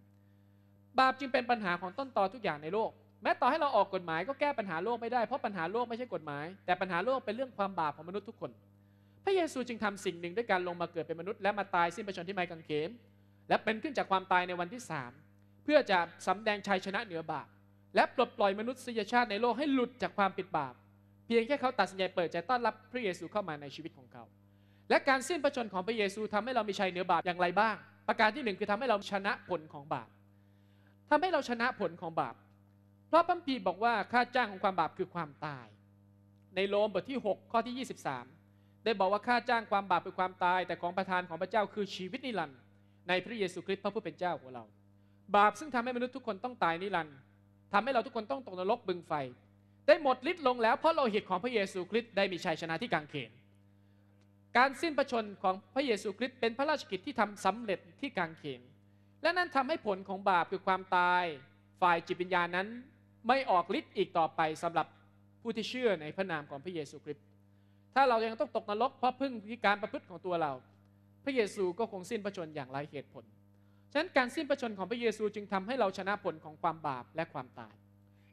บาปจึงเป็นปัญหาของต้นตอทุกอย่างในโลกแม้ต่อให้เราออกกฎหมายก็แก้ปัญหาโลกไม่ได้เพราะปัญหาโลกไม่ใช่กฎหมายแต่ปัญหาโลกเป็นเรื่องความบาปของมนุษย์ทุกคนพระเยซูจึงทำสิ่งหนึ่งด้วยการลงมาเกิดเป็นมนุษย์ และมาตายสิ้นพระชนที่ไม้กางเขนและเป็นขึ้นจากความตายในวันที่สามเพื่อจะสำแดงชัยชนะเหนือบาปและปลดปล่อยมนุษยชาติในโลกให้หลุดจากความปิดบาปเพียงแค่เขาตัดสินใจเปิดใจต้อนรับพระเยซูเข้ามาในชีวิตของเขาและการสิ้นพระชนของพระเยซูทำให้เรามีชัยเหนือบาปอย่างไรบ้าง ประการที่หนึ่งคือทำให้เราชนะผลของบาปทำให้เราชนะผลของบาปเพราะพัมพีบอกว่าค่าจ้างของความบาปคือความตาย ในโรมบทที่ 6 ข้อที่ 23ได้บอกว่าค่าจ้างความบาปเป็นความตาย แต่ของประทานของพระเจ้าคือชีวิตนิรันดร์ในพระเยซูคริสต์พระผู้เป็นเจ้าของเรา บาปซึ่งทำให้มนุษย์ทุกคนต้องตายนิรันดร์ทำให้เราทุกคนต้องตกนรกบึงไฟได้หมดฤทธิ์ลงแล้วเพราะโลหิตของพระเยซูคริสต์ได้มีชัยชนะที่กางเขนการสิ้นพระชนของพระเยซูคริสต์เป็นพระราชกิจที่ทำสำเร็จที่กางเขนและนั่นทำให้ผลของบาปคือความตายฝ่ายจิตวิญญาณนั้น ไม่ออกฤทธิ์อีกต่อไปสำหรับผู้ที่เชื่อในพระนามของพระเยซูคริสต์ถ้าเรายังต้องตกนรกเพราะพึ่งที่การประพฤติของตัวเรา พระเยซูก็คงสิ้นพระชนอย่างไรเหตุผล ฉะนั้นการสิ้นพระชนของพระเยซูจึงทำให้เราชนะผลของความบาปและความตาย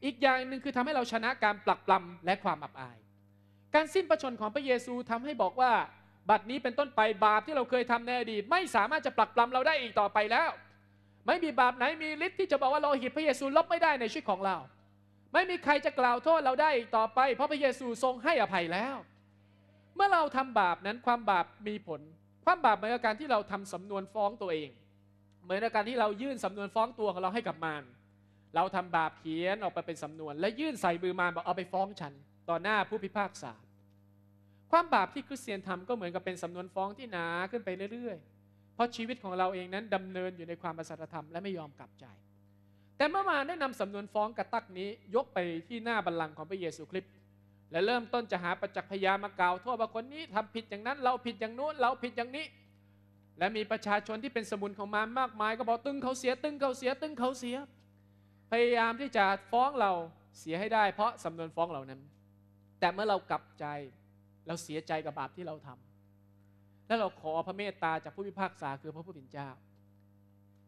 อีกอย่างหนึ่งคือทำให้เราชนะการปลักปลำและความอับอาย การสิ้นพระชนของพระเยซูทำให้บอกว่า บัดนี้เป็นต้นไปบาปที่เราเคยทำในอดีตไม่สามารถจะปลักปลำเราได้อีกต่อไปแล้ว ไม่มีบาปไหนมีฤทธิ์ที่จะบอกว่าโลหิตพระเยซูลบไม่ได้ในชีวิตของเรา ไม่มีใครจะกล่าวโทษเราได้อีกต่อไป เพราะพระเยซูทรงให้อภัยแล้วเมื่อเราทำบาปนั้นความบาปมีผล ความบาปเหมือนกับการที่เราทำสำนวนฟ้องตัวเอง เหมือนกับการที่เรายื่นสำนวนฟ้องตัวของเราให้กับมารเราทำบาปเขียนออกไปเป็นสำนวนและยื่นใส่มือมารบอกเอาไปฟ้องฉัน ต่อหน้าผู้พิพากษาความบาปที่คริสเตียนทำก็เหมือนกับเป็นสำนวนฟ้องที่หนาขึ้นไปเรื่อยๆ เพราะชีวิตของเราเองนั้นดำเนินอยู่ในความประสาทธรรมและไม่ยอมกลับใจ แต่เมื่อมาได้นำสำนวนฟ้องกระตักนี้ ยกไปที่หน้าบัลลังก์ของพระเยซูคริสต์และเริ่มต้นจะหาประจักษ์พยานมากล่าวโทษว่าคนนี้ทำผิดอย่างนั้น เราผิดอย่างนู้นเราผิดอย่างนี้ และมีประชาชนที่เป็นสมุนของมารมากมายก็บอกตึงเขาเสียตึงเขาเสียตึงเขาเสีย พยายามที่จะฟ้องเราเสียให้ได้เพราะสำนวนฟ้องเหล่านั้น แต่เมื่อเรากลับใจเราเสียใจกับบาปที่เราทำและเราขอพระเมตตาจากผู้พิพากษาคือพระผู้เป็นเจ้า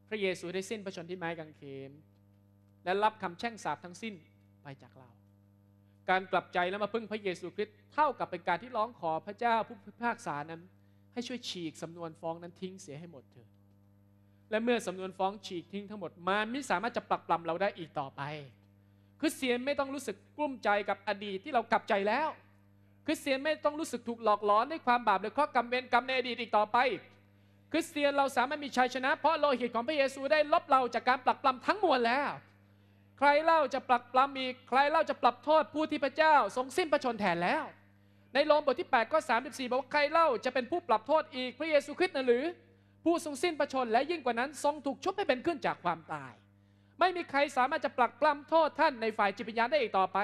พระเยซูได้สิ้นพระชนที่ไม้กางเขนและรับคำแช่งสาปทั้งสิ้นไปจากเราการกลับใจแล้วมาพึ่งพระเยซูคริสต์เท่ากับเป็นการที่ร้องขอพระเจ้าผู้พิพากษานั้น ให้ช่วยฉีกสำนวนฟ้องนั้นทิ้งเสียให้หมดเถิด และเมื่อสำนวนฟ้องฉีกทิ้งทั้งหมดมานไม่สามารถจะปรักปรำเราได้อีกต่อไปคริสเตียนไม่ต้องรู้สึกกลุ้มใจกับอดีตที่เรากลับใจแล้ว คริสเตียนไม่ต้องรู้สึกถูกหลอกหลอนด้วยความบาปหรือข้อกรรมเวรกรรมในอดีตอีกต่อไป คริสเตียนเราสามารถมีชัยชนะเพราะโลหิตของพระเยซูได้ลบเราจากการปรักปรำทั้งมวลแล้วใครเล่าจะปรับปราอีก ใครเล่าจะปรับโทษผู้ที่พระเจ้าทรงสิ้นพระชนแทนแล้ว ในโรมบทที่ 8 ก็34บอกว่าใครเล่าจะเป็นผู้ปรับโทษอีกพระเยซูคริสต์นะหรือ ผู้ทรงสิ้นพระชนและยิ่งกว่านั้น ทรงถูกชุบให้เป็นขึ้นจากความตาย ไม่มีใครสามารถจะปรับปรามโทษท่าน ในฝ่ายจิตวิญญาณได้อีกต่อไป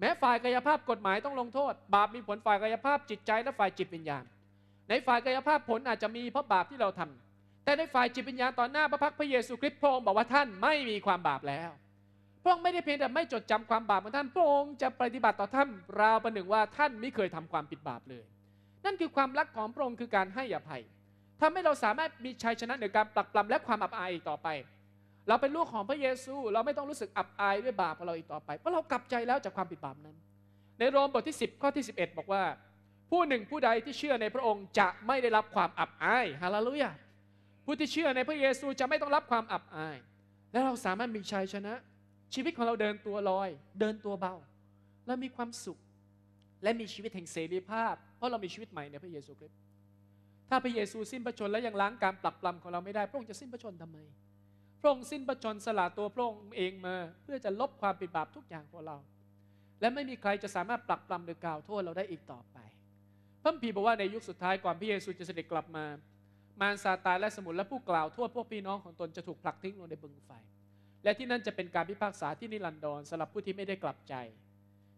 แม้ฝ่ายกายภาพกฎหมายต้องลงโทษ บาปมีผลฝ่ายกายภาพจิตใจและฝ่ายจิตวิญญาณ ในฝ่ายกายภาพผลอาจจะมีเพราะบาปที่เราทำ แต่ในฝ่ายจิตวิญญาณต่อหน้าพระพักพระเยซูคริสต์พระองค์บอกว่าท่านไม่มีความบาปแล้วระองค์ไม่ได้เพียงแต่ไม่จดจำความบาปของท่านพระองค์จะปฏิบัติต่อท่านราวประหนึ่งว่าท่านไม่เคยทำความผิดบาปเลย นั่นคือความรักของพระองค์คือการให้อภัย ทำให้เราสามารถมีชัยชนะเหนือการปรักปรำและความอับอายต่อไป เราเป็นลูกของพระเยซูเราไม่ต้องรู้สึกอับอายด้วยบาปของเราอีกต่อไป เพราะเรากลับใจแล้วจากความผิดบาปนั้น ในโรมบทที่ 10ข้อที่11 บอกว่า ผู้หนึ่งผู้ใดที่เชื่อในพระองค์จะไม่ได้รับความอับอาย ฮาเลลูยาผู้ที่เชื่อในพระเยซูจะไม่ต้องรับความอับอาย และเราสามารถมีชัยชนะชีวิตของเราเดินตัวลอย เดินตัวเบาและมีความสุข และมีชีวิตแห่งเสรีภาพเพราะเรามีชีวิตใหม่ในพระเยซูคริสต์ถ้าพระเยซูสิ้นพระชนและยังล้างการปรับปรำของเราไม่ได้พระองค์จะสิ้นพระชนทำไมพระองค์สิ้นพระชนสละตัวพระองค์เองมา เพื่อจะลบความผิดบาปทุกอย่างของเรา และไม่มีใครจะสามารถปรับปรำหรือกล่าวโทษเราได้อีกต่อไปพระพีบอกว่าในยุคสุดท้ายก่อนพระเยซูจะเสด็จกลับมา มารซาตานและสมุนและผู้กล่าวโทษพวกพี่น้องของตนจะถูกผลักทิ้งลงในบึงไฟและที่นั่นจะเป็นการพิพากษาที่นิรันดรสำหรับผู้ที่ไม่ได้กลับใจ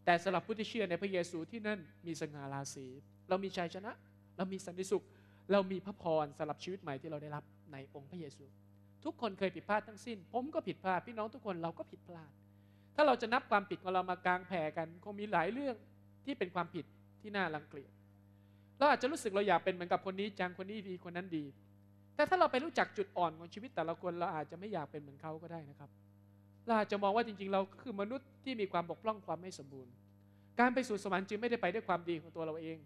แต่สำหรับผู้ที่เชื่อในพระเยซูที่นั่นมีสง่าราศีเรามีชัยชนะ เรามีสันติสุข เรามีพระพรสำหรับชีวิตใหม่ที่เราได้รับในองค์พระเยซู ทุกคนเคยผิดพลาดทั้งสิ้น ผมก็ผิดพลาดพี่น้องทุกคนเราก็ผิดพลาด ถ้าเราจะนับความผิดของเรามากลางแผ่กัน คงมีหลายเรื่องที่เป็นความผิดที่น่ารังเกียจเราอาจจะรู้สึกเราอยากเป็นเหมือนกับคนนี้จังคนนี้ดีคนนั้นดีแต่ถ้าเราไปรู้จักจุดอ่อนของชีวิตแต่ละคนเราอาจจะไม่อยากเป็นเหมือนเขาก็ได้นะครับ เราอาจจะมองว่าจริงๆเราก็คือมนุษย์ที่มีความบกพร่องความไม่สมบูรณ์ การไปสู่สวรรค์จึงไม่ได้ไปด้วยความดีของตัวเราเอง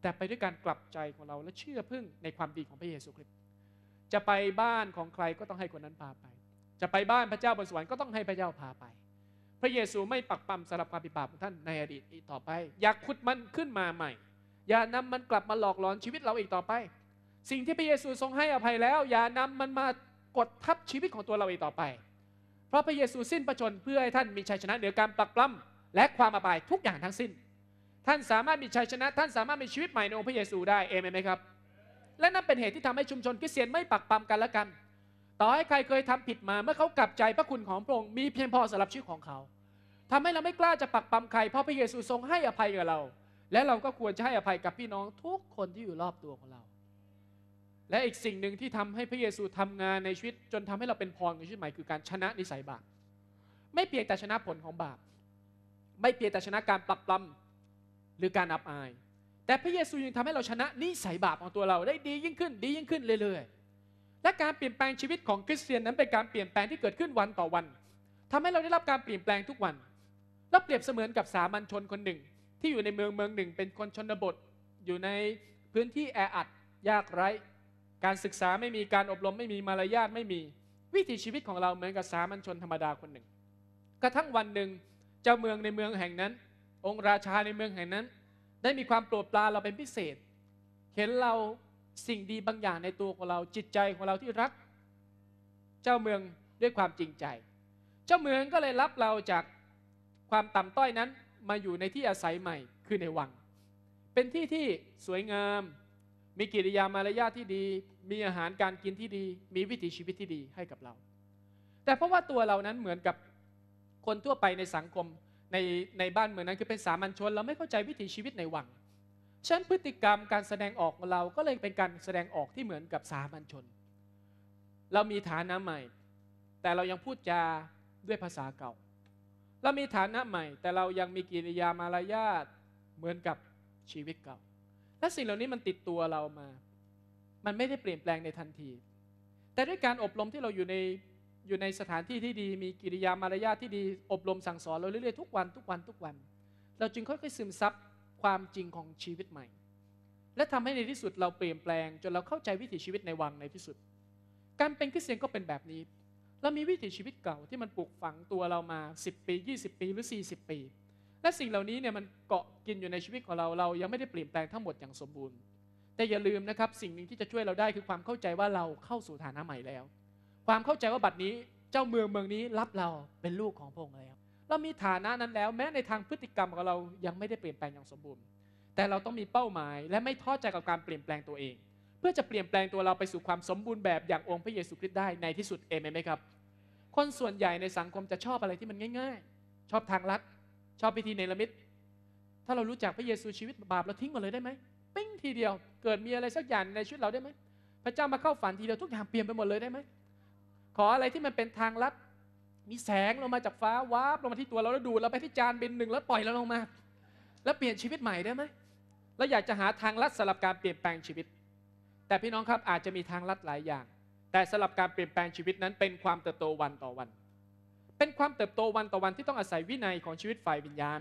แต่ไปด้วยการกลับใจของเราและเชื่อพึ่งในความดีของพระเยซูคริสต์จะไปบ้านของใครก็ต้องให้คนนั้นพาไป จะไปบ้านพระเจ้าบนสวรรค์ก็ต้องให้พระเจ้าพาไป พระเยซูไม่ปักปั๊มสำหรับความผิดบาปของท่านในอดีตอีกต่อไป อยากขุดมันขึ้นมาใหม่ อย่านำมันกลับมาหลอกหลอนชีวิตเราอีกต่อไปสิ่งที่พระเยซูทรงให้อภัยแล้ว อย่านำมันมากดทับชีวิตของตัวเราอีกต่อไป เพราะพระเยซูสิ้นประชนเพื่อให้ท่านมีชัยชนะเหนือการปักปล้ำและความอบายทุกอย่างทั้งสิ้น ท่านสามารถมีชัยชนะท่านสามารถมีชีวิตใหม่ในองค์พระเยซูได้เอเมนไหมครับ และนั่นเป็นเหตุที่ทำให้ชุมชนคริสเตียนไม่ปักปล้ำกันและกัน ต่อให้ใครเคยทำผิดมาเมื่อเขากลับใจพระคุณของพระองค์มีเพียงพอสำหรับชีวิตของเขา ทำให้เราไม่กล้าจะปักปล้ำใคร เพราะพระเยซูทรงให้อภัยกับเรา และเราก็ควรจะให้อภัยกับพี่น้องทุกคนที่อยู่รอบตัวของเราและอีกสิ่งหนึ่งที่ทำให้พระเยซูทำงานในชีวิตจนทำให้เราเป็นพรในชีวิตใหม่คือการชนะนิสัยบาป ไม่เพียงแต่ชนะผลของบาปไม่เพียงแต่ชนะการปรับปรำหรือการอับอาย แต่พระเยซูยังทำให้เราชนะนิสัยบาปของตัวเราได้ดียิ่งขึ้นดียิ่งขึ้นเรื่อยๆและการเปลี่ยนแปลงชีวิตของคริสเตียนนั้นเป็นการเปลี่ยนแปลงที่เกิดขึ้นวันต่อวัน ทำให้เราได้รับการเปลี่ยนแปลงทุกวันเราเปรียบเสมือนกับสามัญชนคนหนึ่ง ที่อยู่ในเมืองเมืองหนึ่งเป็นคนชนบทอยู่ในพื้นที่แออัดยากไร้การศึกษาไม่มีการอบรมไม่มีมารยาทไม่มีวิถีชีวิตของเราเหมือนกับสามัญชนธรรมดาคนหนึ่ง กระทั่งวันหนึ่งเจ้าเมืองในเมืองแห่งนั้น องค์ราชาในเมืองแห่งนั้น ได้มีความโปรดปรานเราเป็นพิเศษเห็นเราสิ่งดีบางอย่างในตัวของเราจิตใจของเราที่รักเจ้าเมืองด้วยความจริงใจ เจ้าเมืองก็เลยรับเราจากความต่ำต้อยนั้นมาอยู่ในที่อาศัยใหม่คือในวัง เป็นที่ที่สวยงามมีกิริยามารยาทที่ดี มีอาหารการกินที่ดี มีวิถีชีวิตที่ดีให้กับเรา แต่เพราะว่าตัวเรานั้นเหมือนกับคนทั่วไปในสังคมในในบ้านเมืองนั้นคือเป็นสามัญชน เราไม่เข้าใจวิถีชีวิตในวังฉันพฤติกรรมการแสดงออกของเรา ก็เลยเป็นการแสดงออกที่เหมือนกับสามัญชน เรามีฐานะใหม่ แต่เรายังพูดจาด้วยภาษาเก่า เรามีฐานะใหม่ แต่เรายังมีกิริยามารยาทเหมือนกับชีวิตเก่าและสิ่งเหล่านี้มันติดตัวเรามา มันไม่ได้เปลี่ยนแปลงในทันที แต่ด้วยการอบรมที่เราอยู่ในอยู่ในสถานที่ที่ดี มีกิริยามารยาทที่ดี อบรมสั่งสอนเราเรื่อยๆทุกวันทุกวันทุกวัน เราจึงค่อยๆ ซึมซับความจริงของชีวิตใหม่ และทำให้ในที่สุดเราเปลี่ยนแปลง จนเราเข้าใจวิถีชีวิตในวังในที่สุด การเป็นคริสเตียนก็เป็นแบบนี้ เรามีวิถีชีวิตเก่าที่มันปลูกฝังตัวเรามา 10 ปี 20 ปีหรือ40ปีและสิ่งเหล่านี้เนี่ยมันเกาะกินอยู่ในชีวิตของเราเรายังไม่ได้เปลี่ยนแปลงทั้งหมดอย่างสมบูรณ์แต่อย่าลืมนะครับ สิ่งหนึ่งที่จะช่วยเราได้คือความเข้าใจว่าเราเข้าสู่ฐานะใหม่แล้ว ความเข้าใจว่าบัดนี้เจ้าเมืองเมืองนี้รับเราเป็นลูกของพระองค์แล้วเรามีฐานะนั้นแล้วแม้ในทางพฤติกรรมของเรายังไม่ได้เปลี่ยนแปลงอย่างสมบูรณ์ แต่เราต้องมีเป้าหมาย และไม่ท้อใจกับการเปลี่ยนแปลงตัวเอง เพื่อจะเปลี่ยนแปลงตัวเราไปสู่ความสมบูรณ์แบบอย่างองค์พระเยซูคริสต์ได้ในที่สุดเอเมนไหมครับ คนส่วนใหญ่ในสังคมจะชอบอะไรที่มันง่าย ๆ ชอบทางลัดชอบพิธีเนรมิตถ้าเรารู้จักพระเยซูชีวิตบาปเราทิ้งหมดเลยได้ไหมปิ้งทีเดียวเกิดมีอะไรสักอย่างในชีวิตเราได้ไหม พระเจ้ามาเข้าฝันทีเดียวทุกอย่างเปลี่ยนไปหมดเลยได้ไหม ขออะไรที่มันเป็นทางลัด มีแสงลงมาจากฟ้าวาบลงมาที่ตัวเราแล้วดูเราไปที่จานบินหนึ่งแล้วปล่อยเราลงมา แล้วเปลี่ยนชีวิตใหม่ได้ไหม แล้วอยากจะหาทางลัดสำหรับการเปลี่ยนแปลงชีวิต แต่พี่น้องครับอาจจะมีทางลัดหลายอย่าง แต่สำหรับการเปลี่ยนแปลงชีวิตนั้น เป็นความเติบโตวันต่อวันเป็นความเติบโตวันต่อวันที่ต้องอาศัยวินัยของชีวิตฝ่ายวิญญาณ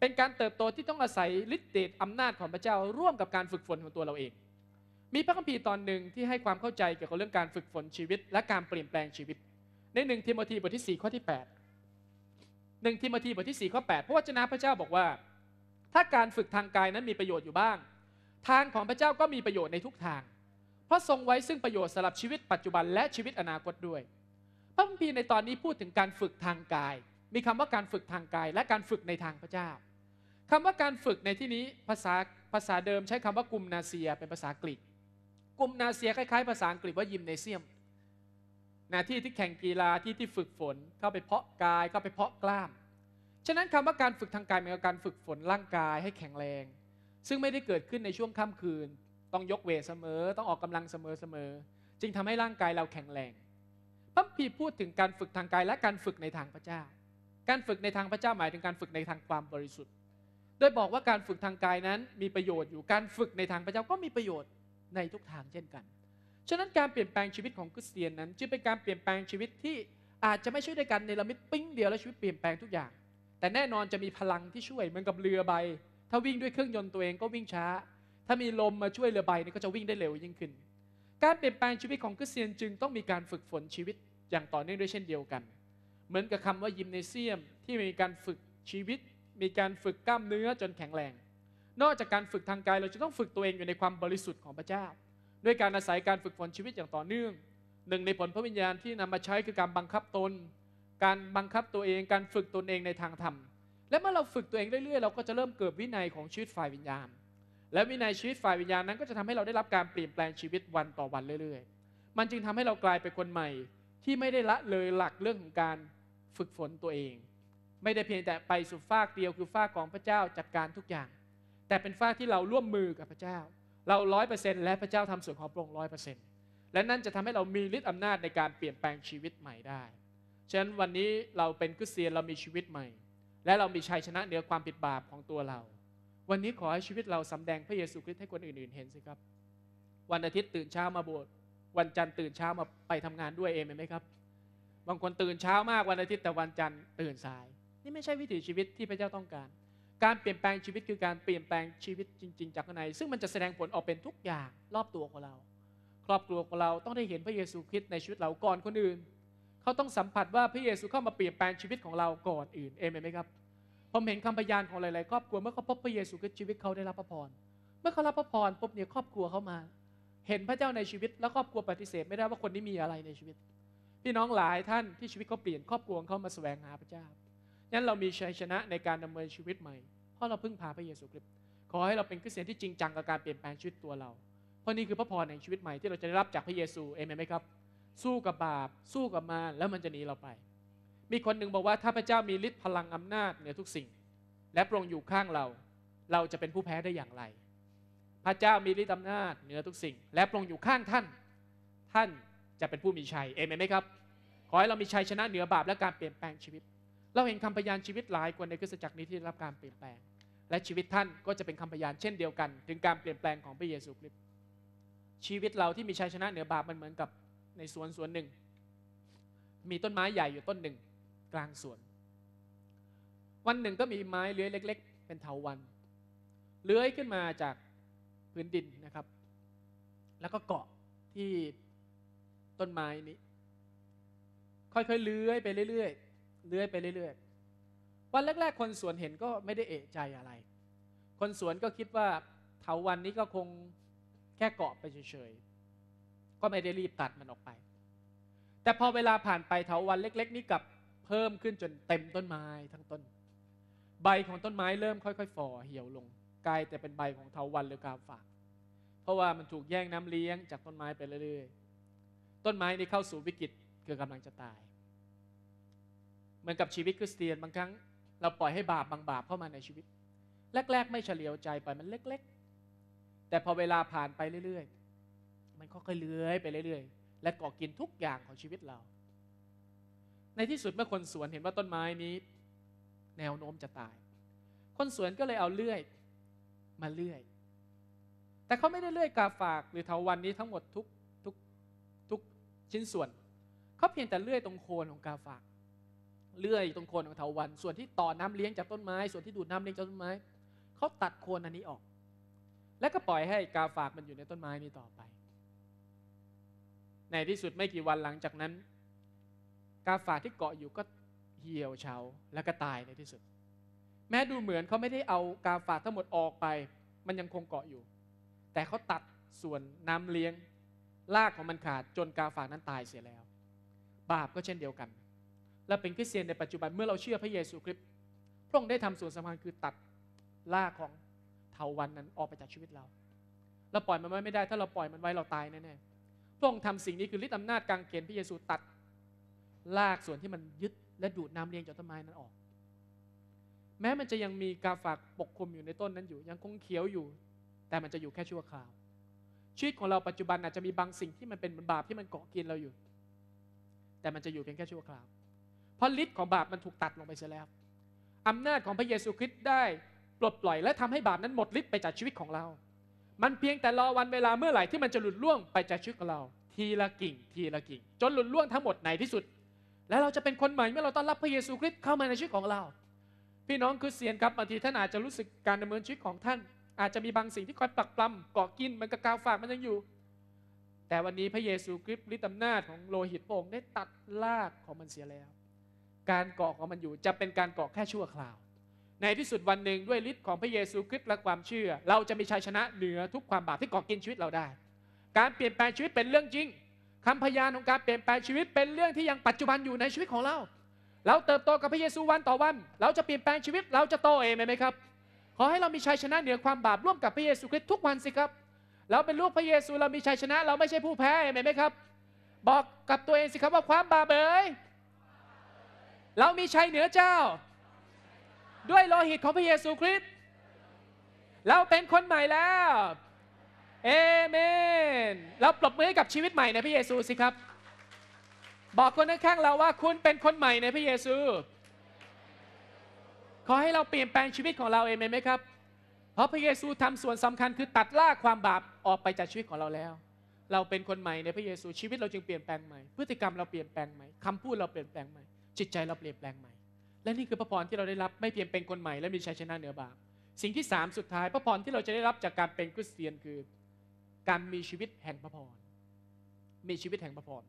เป็นการเติบโตที่ต้องอาศัยฤทธิ์เดชอำนาจของพระเจ้าร่วมกับการฝึกฝนของตัวเราเอง มีพระคัมภีร์ตอนหนึ่งที่ให้ความเข้าใจเกี่ยวกับเรื่องการฝึกฝนชีวิตและการเปลี่ยนแปลงชีวิต ในหนึ่งทิโมธีบทที่4ข้อที่8หนึ่งทิโมธีบทที่4ข้อ8พราะวจนะพระเจ้าบอกว่า ถ้าการฝึกทางกายนั้นมีประโยชน์อยู่บ้าง ทางของพระเจ้าก็มีประโยชน์ในทุกทาง เพราะทรงไว้ซึ่งประโยชน์สำหรับชีวิตปัจจุบันและชีวิตอนาคตด้วยระคัมภีร์ในตอนนี้พูดถึงการฝึกทางกาย มีคำว่าการฝึกทางกาย และการฝึกในทางพระเจ้า คำว่าการฝึกในที่นี้ภาษาภาษาเดิม ใช้คำว่ากุมนาเซียเป็นภาษากรีก กุมนาเซียคล้ายๆภาษาอังกฤษว่ายิมเนเซียมนะที่ที่แข่งกีฬาที่ที่ฝึกฝนเข้าไปเพาะกายเข้าไปเพาะกล้าม ฉะนั้นคำว่าการฝึกทางกายหมายถึงการฝึกฝนร่างกายให้แข็งแรง ซึ่งไม่ได้เกิดขึ้นในช่วงค่ำคืน ต้องยกเวทเสมอ ต้องออกกำลังเสมอๆ จึงทำให้ร่างกายเราแข็งแรงพระพีพูดถึงการฝึกทางกายและการฝึกในทางพระเจ้า การฝึกในทางพระเจ้าหมายถึงการฝึกในทางความบริสุทธิ์ โดยบอกว่าการฝึกทางกายนั้นมีประโยชน์ อยู่ การฝึกในทางพระเจ้าก็มีประโยชน์ในทุกทางเช่นกัน ฉะนั้นการเปลี่ยนแปลงชีวิตของคริสเตียนนั้น จึงเป็นการเปลี่ยนแปลงชีวิตที่อาจจะไม่ช่วยด้กันในละมิดปิ้งเดียวและชีวิตเปลี่ยนแปลงทุกอย่าง แต่แน่นอนจะมีพลังที่ช่วยเหมือนกับเรือใบ ถ้าวิ่งด้วยเครื่องยนต์ตัวเองก็วิ่งช้า ถ้ามีลมมาช่วยเรือใบนี่ก็จะวิ่งได้เร็วยิ่งขึ้นการเปลี่ยนแปลงชีวิตของคริสเตียนจึงต้องมีการฝึกฝนชีวิตอย่างต่อเนื่องด้วยเช่นเดียวกัน เหมือนกับคำว่ายิมเนเซียมที่มีการฝึกชีวิต มีการฝึกกล้ามเนื้อจนแข็งแรง นอกจากการฝึกทางกายเราจะต้องฝึกตัวเองอยู่ในความบริสุทธิ์ของพระเจ้า ด้วยการอาศัยการฝึกฝนชีวิตอย่างต่อเนื่อง หนึ่งในผลพระวิญญาณที่นำมาใช้คือการบังคับตน การบังคับตัวเองการฝึกตนเองในทางธรรม และเมื่อเราฝึกตัวเองเรื่อยๆเราก็จะเริ่มเกิดวินัยของชีวิตฝ่ายวิญญาณและวินัยชีวิตฝ่ายวิญญาณนั้นก็จะทำให้เราได้รับการเปลี่ยนแปลงชีวิตวันต่อวันเรื่อย ๆ มันจึงทำให้เรากลายเป็นคนใหม่ที่ไม่ได้ละเลยหลักเรื่องของการฝึกฝนตัวเอง ไม่ได้เพียงแต่ไปสู่ฝากเดียวคือฝากของพระเจ้าจัดการทุกอย่าง แต่เป็นฝากที่เราร่วมมือกับพระเจ้าเราร้อยเปอร์เซ็นต์และพระเจ้าทำส่วนของพระองค์ร้อยเปอร์เซ็นต์และนั่นจะทำให้เรามีฤทธิ์อำนาจในการเปลี่ยนแปลงชีวิตใหม่ได้ฉะนั้นวันนี้เราเป็นคริสเตียนเรามีชีวิตใหม่ และเรามีชัยชนะเหนือความผิดบาปของตัวเราวันนี้ขอให้ชีวิตเราสาแดงพระเยซูคริสต์ให้คนอื่นๆ เห็นสิครับ วันอาทิตย์ตื่นเช้ามาโบสถ์วันจันทร์ตื่นเช้ามาไปทำงานด้วยเองไหมครับ บางคนตื่นเช้ามาก วันอาทิตย์แต่วันจันทร์ตื่นสายนี่ไม่ใช่วิถีชีวิตที่พระเจ้าต้องการ การเปลี่ยนแปลงชีวิตคือการเปลี่ยนแปลงชีวิตจริงๆจากข้างในซึ่งมันจะแสดงผลออกเป็นทุกอย่างรอบตัวของเรา ครอบครัวของเราต้องได้เห็นพระเยซูคริสต์ในชีวิตเราก่อนคนอื่น เขาต้องสัมผัสว่าพระเยซูเข้ามาเปลี่ยนแปลงชีวิตของเราก่อนอื่นเองไหมครับผมเห็นคำพยานของหลายๆครอบครัวเมื่อเขาพบพระเยซูคริสต์ชีวิตเขาได้รับพระพรเมื่อเขารับพระพรปุ๊บเนี่ยครอบครัวเขามา เห็นพระเจ้าในชีวิตแล้วครอบครัวปฏิเสธ ไม่ได้ว่าคนนี้มีอะไรในชีวิตพี่น้องหลายท่านที่ชีวิตเขาเปลี่ยนครอบครัวเขามาแสวงหาพระเจ้านั้นเรามีชัยชนะในการดำเนินชีวิตใหม่เพราะเราพึ่งพาพระเยซูคริสต์ขอให้เราเป็นคริสเตียนที่จริงจังกับการเปลี่ยนแปลงชีวิตตัวเราเพราะนี่คือพระพรในชีวิตใหม่ที่เราจะได้รับจากพระเยซูเอเมนไหมครับ สู้กับบาป สู้กับมารแล้วมันจะหนีเราไปมีคนหนึ่งบอกว่าถ้าพระเจ้ามีฤทธิ์พลังอำนาจเหนือทุกสิ่ง และพระองค์อยู่ข้างเรา เราจะเป็นผู้แพ้ได้อย่างไร พระเจ้ามีฤทธิ์อำนาจเหนือทุกสิ่ง และพระองค์อยู่ข้างท่านท่านจะเป็นผู้มีชัยเอเมนไหมครับ ขอให้เรามีชัยชนะเหนือบาปและการเปลี่ยนแปลงชีวิต เราเห็นคำพยานชีวิตหลายคนในคริสตจักรนี้ที่ได้รับการเปลี่ยนแปลง และชีวิตท่านก็จะเป็นคำพยานเช่นเดียวกัน ถึงการเปลี่ยนแปลงของพระเยซูคริสต์ชีวิตเราที่มีชัยชนะเหนือบาปมันเหมือนกับในสวนสวนหนึ่ง มีต้นไม้ใหญ่อยู่ต้นหนึ่งกลางสวน วันหนึ่งก็มีไม้เลื้อยเล็กๆเป็นเถาวันเลื้อยขึ้นมาจากพื้นดินนะครับ แล้วก็เกาะที่ต้นไม้นี้ ค่อยๆเลื้อยไปเรื่อยๆเลื้อยไปเรื่อยๆวันแรกๆคนสวนเห็นก็ไม่ได้เอะใจอะไร คนสวนก็คิดว่าเถาวันนี้ก็คงแค่เกาะไปเฉยๆ ก็ไม่ได้รีบตัดมันออกไป แต่พอเวลาผ่านไปเถาวันเล็ก ๆ นี้กับเพิ่มขึ้นจนเต็มต้นไม้ทั้งต้น ใบของต้นไม้เริ่มค่อย ๆฝ่อเหี่ยวลงกลายแต่เป็นใบของเทาวันหรือกาฝาก เพราะว่ามันถูกแย่งน้ำเลี้ยงจากต้นไม้ไปเรื่อยๆ ต้นไม้นี้เข้าสู่วิกฤตคือกำลังจะตายเหมือนกับชีวิตคริสเตียนบางครั้งเราปล่อยให้บาปบางบาปเข้ามาในชีวิตแรกๆไม่เฉลียวใจไปมันเล็กๆ แต่พอเวลาผ่านไปเรื่อย ๆ มันค่อยๆเลื้อยไปเรื่อยๆ และก่อกินทุกอย่างของชีวิตเราในที่สุดเมื่อคนสวนเห็นว่าต้นไม้นี้ แนวโน้มจะตาย คนสวนก็เลยเอาเลื่อยมาเลื่อยแต่เขาไม่ได้เลื่อย กาฝากหรือเถาวันนี้ทั้งหมดทุกทุกทุกชิ้นส่วนเขาเพียงแต่เลื่อยตรงโคนของกาฝาก เลื่อยตรงโคนของเถาวันส่วนที่ต่อน้ำเลี้ยงจากต้นไม้ ส่วนที่ดูดน้ำเลี้ยงจากต้นไม้เขาตัดโคนอันนี้ออก แล้วก็ปล่อยให้กาฝากมันอยู่ในต้นไม้นี้ต่อไป ในที่สุดไม่กี่วันหลังจากนั้นกาฝากที่เกาะอยู่ก็เหี่ยวเฉาแล้วก็ตายในที่สุด แม้ดูเหมือนเขาไม่ได้เอากาฝากทั้งหมดออกไป มันยังคงเกาะอยู่ แต่เขาตัดส่วนน้ำเลี้ยงลากของมันขาดจนกาฝากนั้นตายเสียแล้ว บาปก็เช่นเดียวกัน และเป็นคริสเตียนในปัจจุบันเมื่อเราเชื่อพระเยซูคริสต์พระองค์ได้ทำส่วนสำคัญคือตัดลากของเทาวันนั้นออกไปจากชีวิตเราเราปล่อยมันไว้ไม่ได้ ถ้าเราปล่อยมันไว้เราตายแน่ๆพระองค์ทำสิ่งนี้คือฤทธิอำนาจกางเกณฑ์พระเยซูตัดลากส่วนที่มันยึด และดูดน้ำเลี้ยงจากต้นไม้นั้นออก แม้มันจะยังมีกาฝากปกคลุมอยู่ในต้นนั้นอยู่ยังคงเขียวอยู่ แต่มันจะอยู่แค่ชั่วคราว ชีวิตของเราปัจจุบันอาจจะมีบางสิ่งที่มันเป็นบาปที่มันเกาะกินเราอยู่ แต่มันจะอยู่เพียงแค่ชั่วคราวเพราะฤทธิ์ของบาปมันถูกตัดลงไปเสียแล้วอำนาจของพระเยซูคริสต์ได้ปลดปล่อยและทำให้บาปนั้นหมดฤทธิ์ไปจากชีวิตของเรา มันเพียงแต่รอวันเวลาเมื่อไหร่ ที่มันจะหลุดล่วงไปจากชีวิตของเรา ทีละกิ่ง ทีละกิ่ง จนหลุดล่วงทั้งหมดในที่สุดและเราจะเป็นคนใหม่เมื่อเราต้อนรับพระเยซูคริสต์เข้ามาในชีวิตของเรา พี่น้องคือเสียนครับบางทีท่านอาจจะรู้สึกการดำเนินชีวิตของท่านอาจจะมีบางสิ่งที่คอยปักปลำเกาะกินมันกระกาวฝากมันยังอยู่ แต่วันนี้พระเยซูคริสต์ฤทธิ์อำนาจของโลหิตโป่งได้ตัดรากของมันเสียแล้ว การเกาะของมันอยู่จะเป็นการเกาะแค่ชั่วคราว ในที่สุดวันหนึ่งด้วยฤทธิ์ของพระเยซูคริสต์และความเชื่อเราจะมีชัยชนะเหนือทุกความบาปที่เกาะกินชีวิตเราได้ การเปลี่ยนแปลงชีวิตเป็นเรื่องจริงคำพยานของการเปลี่ยนแปลงชีวิตเป็นเรื่องที่ยังปัจจุบันอยู่ในชีวิตของเรา เราเติบโตกับพระเยซูวันต่อวัน เราจะเปลี่ยนแปลงชีวิต เราจะโตเองไหมครับ ขอให้เรามีชัยชนะเหนือความบาปร่วมกับพระเยซูคริสต์ทุกวันสิครับ เราเป็นลูกพระเยซูเรามีชัยชนะเราไม่ใช่ผู้แพ้เองไหมครับ บอกกับตัวเองสิครับว่าความบาปเอ๋ยเรามีชัยเหนือเจ้า ด้วยโลหิตของพระเยซูคริสต์ เราเป็นคนใหม่แล้วเอเมนแล้วปรบมือให้กับชีวิตใหม่ในพระเยซูสิครับ บอกคนข้างๆเราว่าคุณเป็นคนใหม่ในพระเยซู ขอให้เราเปลี่ยนแปลงชีวิตของเราเองไหมครับ เพราะพระเยซูทำส่วนสำคัญคือตัดล่าความบาปออกไปจากชีวิตของเราแล้ว เราเป็นคนใหม่ในพระเยซู ชีวิตเราจึงเปลี่ยนแปลงใหม่ พฤติกรรมเราเปลี่ยนแปลงใหม่คำพูดเราเปลี่ยนแปลงใหม่ จิตใจ เราเปลี่ยนแปลงใหม่ และนี่คือพระพรที่เราได้รับ ไม่เพียงเป็นคนใหม่และมีชัยชนะเหนือบาป สิ่งที่ 3 สุดท้ายพระพรที่เราจะได้รับจากการเป็นคริสเตียนคือการมีชีวิตแห่งพระพร มีชีวิตแห่งพระพร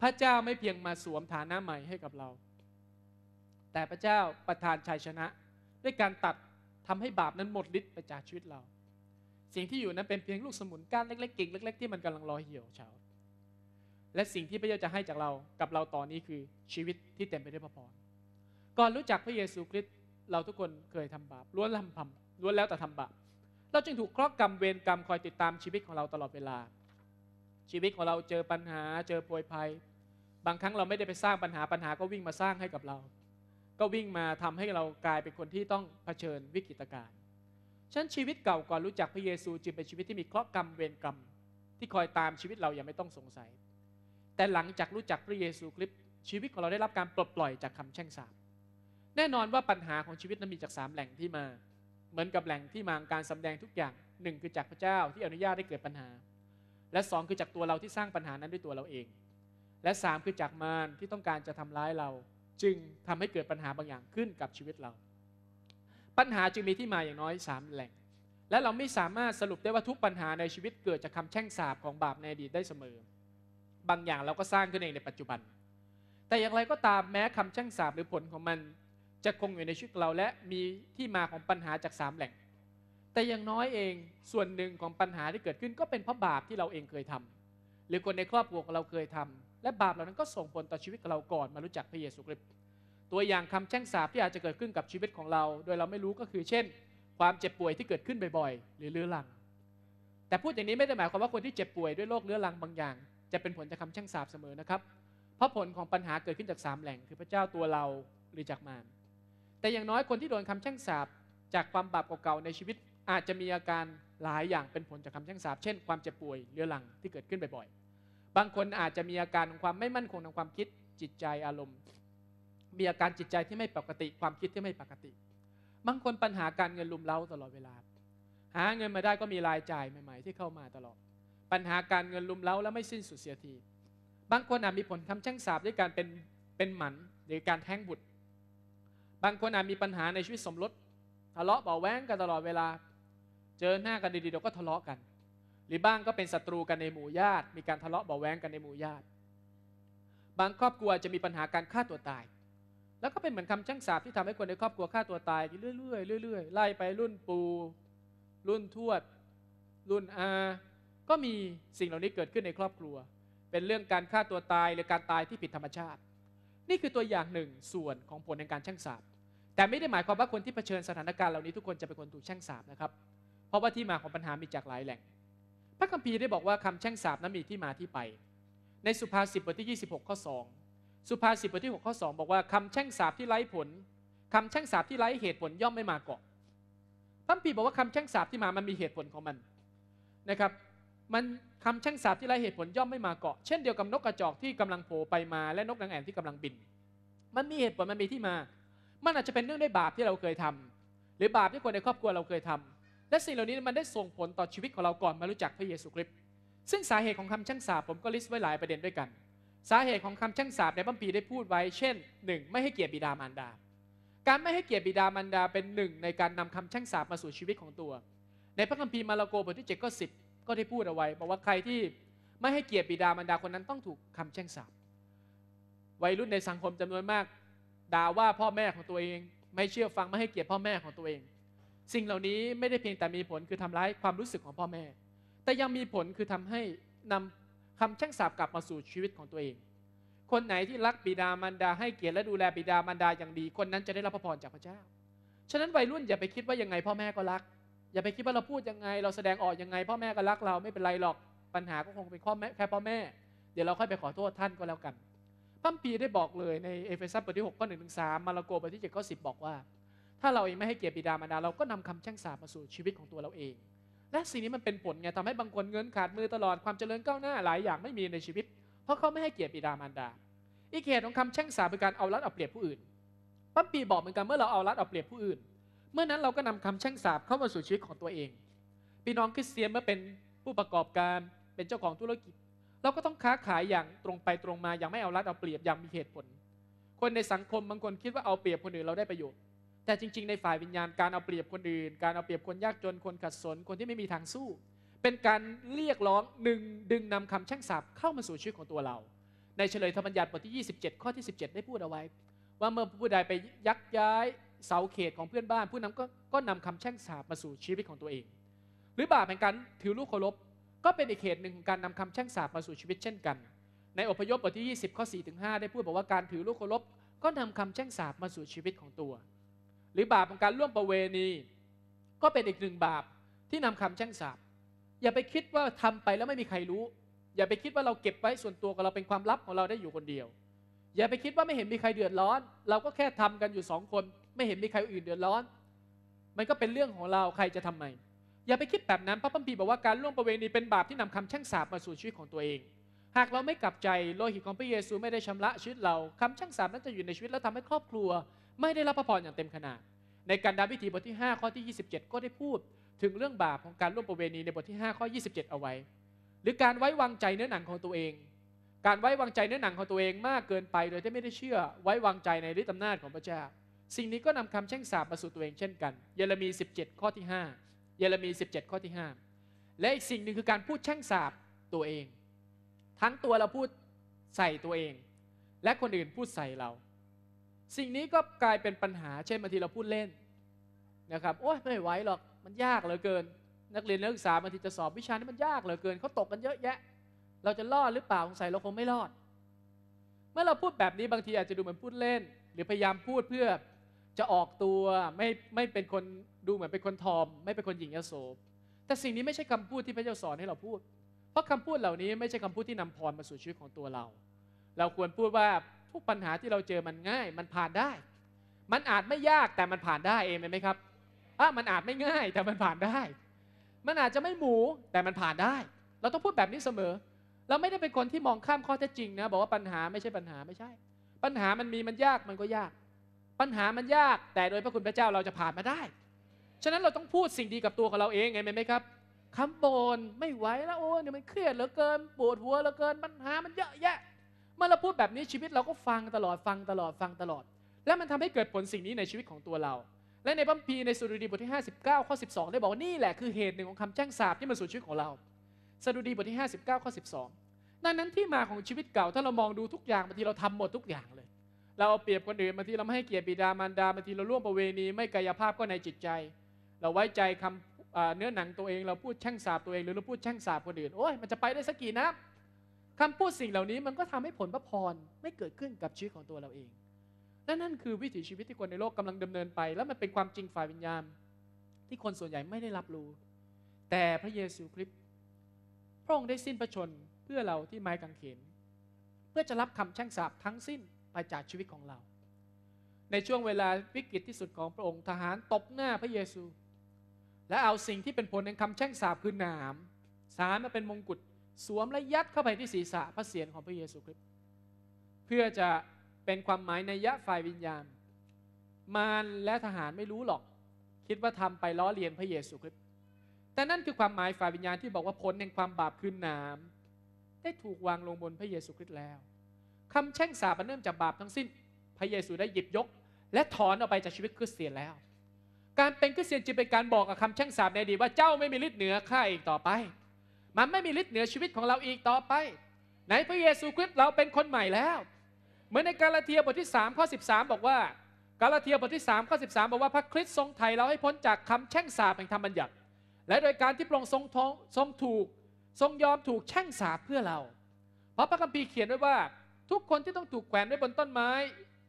พระเจ้าไม่เพียงมาสวมฐานะใหม่ให้กับเรา แต่พระเจ้าประทานชัยชนะด้วยการตัดทำให้บาปนั้นหมดฤทธิ์ไปจากชีวิตเรา สิ่งที่อยู่นั้นเป็นเพียงลูกสมุนก้านเล็กๆกิ่งเล็ก ๆที่มันกำลังลอยเหี่ยวเฉา และสิ่งที่พระเจ้าจะให้จากเรากับเราตอนนี้คือชีวิตที่เต็มไปด้วยพระพร ก่อนรู้จักพระเยซูคริสต์เราทุกคนเคยทำบาปล้วนทำพำล้วนแล้วแต่ทำบาปเราจึงถูกเคราะห์กรรมเวรกรรมคอยติดตามชีวิตของเราตลอดเวลา ชีวิตของเราเจอปัญหา เจอป่วยภัย บางครั้งเราไม่ได้ไปสร้างปัญหา ปัญหาก็วิ่งมาสร้างให้กับเรา ก็วิ่งมาทำให้เรากลายเป็นคนที่ต้องเผชิญวิกฤตการณ์ฉันชีวิตเก่าก่อนรู้จักพระเยซูจึงเป็นชีวิตที่มีเคราะห์กรรมเวรกรรมที่คอยตามชีวิตเราอย่างไม่ต้องสงสัย แต่หลังจากรู้จักพระเยซูคริสต์ชีวิตของเราได้รับการปลดปล่อยจากคำแช่งสาป แน่นอนว่าปัญหาของชีวิตนั้นมีจากสามแหล่งที่มาเหมือนกับแหล่งที่มาของการสำแดงทุกอย่างหนึ่งคือจากพระเจ้าที่อนุญาตให้เกิดปัญหาและสองคือจากตัวเราที่สร้างปัญหานั้นด้วยตัวเราเอง และสามคือจากมารที่ต้องการจะทำร้ายเรา จึงทำให้เกิดปัญหาบางอย่างขึ้นกับชีวิตเรา ปัญหาจึงมีที่มาอย่างน้อย 3 แหล่ง และเราไม่สามารถสรุปได้ว่าทุกปัญหาในชีวิต เกิดจากคาแช่งสาบของบาปในอดีตได้เสมอ บางอย่างเราก็สร้างขึ้นเองในปัจจุบัน แต่อย่างไรก็ตามแม้คำแช่งสาบหรือผลของมันจะคงอยู่ในชีวิตเราและมีที่มาของปัญหาจากสามแหล่ง แต่อย่างน้อยเองส่วนหนึ่งของปัญหาที่เกิดขึ้นก็เป็นเพราะบาปที่เราเองเคยทำ หรือคนในครอบครัวของเราเคยทำ และบาปเหล่านั้นก็ส่งผลต่อชีวิตเราก่อนมารู้จักพระเยซูคริสต์ ตัวอย่างคำแช่งสาปที่อาจจะเกิดขึ้นกับชีวิตของเรา โดยเราไม่รู้ก็คือ เช่น ความเจ็บป่วยที่เกิดขึ้นบ่อย ๆ หรือเรื้อรัง แต่พูดอย่างนี้ไม่ได้หมายความว่าคนที่เจ็บป่วยด้วยโรคเรื้อรังบางอย่าง จะเป็นผลจากคำแช่งสาปเสมอนะครับ เพราะผลของปัญหาเกิดขึ้นจากสามแหล่ง คือพระเจ้าตัวเราหรือจากมารแต่อย่างน้อยคนที่โดนคำแช่งสาปจากความบาปเก่าๆในชีวิต อาจจะมีอาการหลายอย่างเป็นผลจากคำแช่งสาปเช่นความเจ็บป่วยเรื้อรังที่เกิดขึ้นบ่อย ๆ บางคนอาจจะมีอาการของความไม่มั่นคงทางความคิดจิตใจอารมณ์ มีอาการจิตใจที่ไม่ปกติความคิดที่ไม่ปกติ บางคนปัญหาการเงินลุมเล้าตลอดเวลา หาเงินมาได้ก็มีรายจ่ายใหม่ ๆ ที่เข้ามาตลอด ปัญหาการเงินลุมเล้าแล้วไม่สิ้นสุดเสียที บางคนอาจมีผลคำแช่งสาปด้วยการเป็นเป็นหมันหรือการแท้งบุตรบางคนอาจมีปัญหาในชีวิตสมรสทะเลาะเบาแวงกันตลอดเวลา เจอหน้ากันดีๆเดี๋ยวก็ทะเลาะกัน หรือบ้างก็เป็นศัตรูกันในหมู่ญาติ มีการทะเลาะเบาแวงกันในหมู่ญาติ บางครอบครัวจะมีปัญหาการฆ่าตัวตาย แล้วก็เป็นเหมือนคำชั่งสาบที่ทำให้คนในครอบครัวฆ่าตัวตาย เรื่อยๆเรื่อยๆไล่ไปรุ่นปู่รุ่นทวด รุ่นอา ก็มีสิ่งเหล่านี้เกิดขึ้นในครอบครัว เป็นเรื่องการฆ่าตัวตายหรือการตายที่ผิดธรรมชาตินี่คือตัวอย่างหนึ่งส่วนของผลในการแช่งสาบแต่ไม่ได้หมายความว่าคนที่เผชิญสถานการณ์เหล่านี้ทุกคนจะเป็นคนถูกแช่งสาบนะครับเพราะว่าที่มาของปัญหามีจากหลายแหล่ง พระคัมภีร์ได้บอกว่าคำแช่งสาบนั้นมีที่มาที่ไป ในสุภาษิตบทที่ 26ข้อ2สุภาษิตบทที่6ข้อ2บอกว่า คำแช่งสาบที่ไร้ผล คำแช่งสาบที่ไร้เหตุผลย่อมไม่มาเกาะพระคัมภีร์บอกว่าคำแช่งสาบที่มามันมีเหตุผลของมันนะครับมันคำแช่งสาปที่ไรเหตุผลย่อมไม่มาเกาะ เช่นเดียวกับนกกระจอกที่กำลังโผล่ไปมาและนกนางแอ่นที่กำลังบิน มันมีเหตุผลมันมีที่มา มันอาจจะเป็นเรื่องด้วยบาปที่เราเคยทำ หรือบาปที่คนในครอบครัวเราเคยทำ และสิ่งเหล่านี้มันได้ส่งผลต่อชีวิตของเราก่อนมารู้จักพระเยซูคริสต์ ซึ่งสาเหตุของคำแช่งสาปผมก็ลิสต์ไว้หลายประเด็นด้วยกัน สาเหตุของคำแช่งสาปในบัมปีได้พูดไว้ เช่นหนึ่งไม่ให้เกียรติบิดามารดา การไม่ให้เกียรติบิดามารดาเป็นหนึ่งในการนำคำแช่งสาปมาสู่ชีวิตของตัว ในพระคัมภีร์มาระโกบทที่7ข้อ10ก็ได้พูดเอาไว้บอกว่าใครที่ไม่ให้เกียรติบิดามารดาคนนั้นต้องถูกคำแช่งสาปวัยรุ่นในสังคมจำนวนมากด่าว่าพ่อแม่ของตัวเอง ไม่เชื่อฟังไม่ให้เกียรติพ่อแม่ของตัวเอง สิ่งเหล่านี้ไม่ได้เพียงแต่มีผลคือทำร้ายความรู้สึกของพ่อแม่ แต่ยังมีผลคือทำให้นำคำแช่งสาปกลับมาสู่ชีวิตของตัวเอง คนไหนที่รักบิดามารดาให้เกียรติและดูแลบิดามารดาอย่างดีคนนั้นจะได้รับพระพรจากพระเจ้าฉะนั้นวัยรุ่นอย่าไปคิดว่ายังไงพ่อแม่ก็รักอย่าไปคิดว่าเราพูดยังไงเราแสดงออกยังไงพ่อแม่ก็รักเราไม่เป็นไรหรอกปัญหาก็คงเป็นข้อแม่แค่พ่อแม่ เดี๋ยวเราค่อยไปขอโทษท่านก็แล้วกัน พัมปีได้บอกเลยในเอเฟซัสบทที่หกข้อหนึ่งถึงสามมาระโกบทที่เจ็ดข้อสิบบอกว่า ถ้าเราเองไม่ให้เกียรติบิดามารดา เราก็นำคำแช่งสาบมาสู่ชีวิตของตัวเราเอง และสิ่งนี้มันเป็นผลไงทำให้บางคนเงินขาดมือตลอดความเจริญก้าวหน้าหลายอย่างไม่มีในชีวิตเพราะเขาไม่ให้เกียรติบิดามารดาอีกเหตุของคำแช่งสาบเป็นการเอารัดเอาเปรียบผู้อื่นพัมปีบอกเหมือนกันเมื่อเราเอารัดเอาเปรียบผู้อื่นเมื่อนั้นเราก็นำคำแช่งสาบเข้ามาสู่ชีวิตของตัวเอง พี่น้องคริสเตียนเมื่อเป็นผู้ประกอบการเป็นเจ้าของธุรกิจ เราก็ต้องค้าขายอย่างตรงไปตรงมาอย่างไม่เอารัดเอาเปรียบอย่างมีเหตุผล คนในสังคมบางคนคิดว่าเอาเปรียบคนอื่นเราได้ประโยชน์ แต่จริงๆ ในฝ่ายวิญญาณการเอาเปรียบคนอื่นการเอาเปรียบคนยากจนคนขัดสนคนที่ไม่มีทางสู้ เป็นการเรียกร้องหนึ่งดึงนำคำแช่งสาบเข้ามาสู่ชีวิตของตัวเรา ในเฉลยธรรมบัญญัติบทที่27ข้อที่17ได้พูดเอาไว้ ว่าเมื่อผู้ใดไปยักย้ายเสาเขตของเพื่อนบ้านผู้นั้นก็ก็นำคำแช่งสาบมาสู่ชีวิตของตัวเอง หรือบาปแห่งการถือลูกเคารพก็เป็นอีกเขตหนึ่งของการนำคำแช่งสาบมาสู่ชีวิต เช่นกัน ในอพยพบทที่20ข้อ4ถึง5ได้พูดบอกว่าการถือลูกเคารพก็นำคำแช่งสาบมาสู่ชีวิตของตัว หรือบาปของการร่วมประเวณี ก็เป็นอีกหนึ่งบาปที่นำคำแช่งสาบอย่าไปคิดว่าทำไปแล้วไม่มีใครรู้ อย่าไปคิดว่าเราเก็บไว้ส่วนตัวของเราเป็นความลับของเราได้อยู่คนเดียว อย่าไปคิดว่าไม่เห็นมีใครเดือดร้อน เราก็แค่ทำกันอยู่สองคนไม่เห็นมีใครอื่นเดือดร้อน มันก็เป็นเรื่องของเรา ใครจะทำไมอย่าไปคิดแบบนั้น พระพัมพีบอกว่าการล่วงประเวณีเป็นบาปที่นำคำแช่งสาบมาสู่ชีวิตของตัวเอง หากเราไม่กลับใจ โลหิตของพระเยซูไม่ได้ชำระชีวิต เราคำแช่งสาบนั้นจะอยู่ในชีวิตและทำให้ครอบครัว ไม่ได้รับพระพรอย่างเต็มขนาด ในการดาพิธีบทที่ 5 ข้อที่ 27 ก็ได้พูด ถึงเรื่องบาปของการล่วงประเวณีในบทที่5ข้อ27 เอาไว้ หรือการไว้วางใจเนื้อหนังของตัวเอง การไว้วางใจเนื้อหนังของตัวเองมากเกินไป โดยที่ไม่ได้เชื่อไว้วางใจในฤทธิอำนาจของพระเจ้าสิ่งนี้ก็นำคำแช่งสาปมาสู่ตัวเอง เช่นกัน เยเรมี17 ข้อที่5เยเรมี17ข้อที่5 และอีกสิ่งหนึ่งคือการพูดแช่งสาปตัวเอง ทั้งตัวเราพูดใส่ตัวเอง และคนอื่นพูดใส่เรา สิ่งนี้ก็กลายเป็นปัญหาเช่นบางทีเราพูดเล่นนะครับโอ้ยไม่ไหวหรอกมันยากเหลือเกิน นักเรียนนักศึกษาบางทีจะสอบวิชานี้มันยากเหลือเกินเขาตกกันเยอะแยะเราจะรอดหรือเปล่าสงสัยเราคงไม่รอด เมื่อเราพูดแบบนี้บางทีอาจจะดูเหมือนพูดเล่น หรือพยายามพูดเพื่อจะออกตัวไม่ไม่เป็นคนดูเหมือนเป็นคนทอม ไม่เป็นคนหญิงยโสแต่สิ่งนี้ไม่ใช่คำพูดที่พระเจ้าสอนให้เราพูด เพราะคำพูดเหล่านี้ไม่ใช่คำพูดที่นำพรมาสู่ชีวิตของตัวเรา เราควรพูดว่าทุกปัญหาที่เราเจอมันง่าย มันผ่านได้ มันอาจไม่ยากแต่มันผ่านได้เองไหมครับอ่ะมันอาจไม่ง่าย แต่มันผ่านได้ มันอาจจะไม่หมูแต่มันผ่านได้ เราต้องพูดแบบนี้เสมอ เราไม่ได้เป็นคนที่มองข้ามข้อเท็จจริงนะบอกว่าปัญหาไม่ใช่ปัญหาไม่ใช่ ปัญหามันมีมันยากมันก็ยากปัญหามันยาก แต่โดยพระคุณพระเจ้าเราจะผ่านมาได้ ฉะนั้นเราต้องพูดสิ่งดีกับตัวของเราเอง ไงไหมครับ คำบนไม่ไหวแล้วโอ้เนี่ยมันเครียดเหลือเกินปวดหัวเหลือเกินปัญหามันเยอะแยะ เมื่อเราพูดแบบนี้ชีวิตเราก็ฟังตลอดฟังตลอดฟังตลอด และมันทำให้เกิดผลสิ่งนี้ในชีวิตของตัวเรา และในบัมพีในสุดีบทที่59ข้อ12 ได้บอกว่านี่แหละคือเหตุหนึ่งของคำแจ้งสาบที่มันสู่ชีวิตของเราสดุดีบทที่ 59ข้อ12ดังนั้นที่มาของชีวิตเก่าถ้าเรามองดูทุกอย่างบางทีเราทำหมดทุกอย่างเลยเราเอาเปรียบคนอื่นบางทีเราไม่ให้เกียรติบิดามารดาบางทีเราล่วงประเวณีไม่กายภาพก็ในจิตใจ เราไว้ใจคำเนื้อหนังตัวเอง เราพูดแช่งสาบตัวเองหรือเราพูดแช่งสาบคนอื่นโอ้ยมันจะไปได้สักกี่นะคำพูดสิ่งเหล่านี้มันก็ทำให้ผลพระพร ไม่เกิดขึ้นกับชีวิตของตัวเราเองนั่นนั่นคือวิถีชีวิตที่คนในโลกกำลังดำเนินไป แล้วมันเป็นความจริงฝ่ายวิญญาณที่คนส่วนใหญ่ไม่ได้รับรู้ แต่พระเยซูคริสต์พระองค์ได้สิ้นพระชนเพื่อเราที่ไม้กางเขนเพื่อจะรับคำแช่งสาบทั้งสิ้นไปจากชีวิตของเรา ในช่วงเวลาวิกฤตที่สุดของพระองค์ทหารตบหน้าพระเยซู และเอาสิ่งที่เป็นผลแห่งคำแช่งสาปคือหนามสารมาเป็นมงกุฎสวมและยัดเข้าไปที่ศีรษะพระเศียรของพระเยซูคริสต์เพื่อจะเป็นความหมายในยะฝ่ายวิญญาณ มารและทหารไม่รู้หรอก คิดว่าทำไปล้อเลียนพระเยซูคริสต์แต่นั่นคือความหมายฝ่ายวิญญาณที่บอกว่าผลแห่งความบาปคือหนามได้ถูกวางลงบนพระเยซูคริสต์แล้วคำแช่งสาปเนื่องจากบาปทั้งสิ้น พระเยซูได้หยิบยก และถอนออกไปจากชีวิตคริสเตียนแล้ว การเป็นคริสเตียนจึงเป็นการบอกกับคำแช่งสาปในอดีตว่าเจ้าไม่มีฤทธิ์เหนือข้าอีกต่อไป มันไม่มีฤทธิ์เหนือชีวิตของเราอีกต่อไปในพระเยซูคริสต์เราเป็นคนใหม่แล้วเหมือนในกาลาเทียบทที่3ข้อ13 บอกว่า กาลาเทียบทที่3ข้อ13บอกว่าพระคริสต์ทรงไถ่เราให้พ้นจากคำแช่งสาปแห่งธรรมบัญญัติ และโดยการที่ปรองค์ทรงทรงถูกทรงยอมถูกแช่งสาบเพื่อเรา เพราะพระคัมภีร์เขียนไว้ว่าทุกคนที่ต้องถูกแขวนไว้บนต้นไม้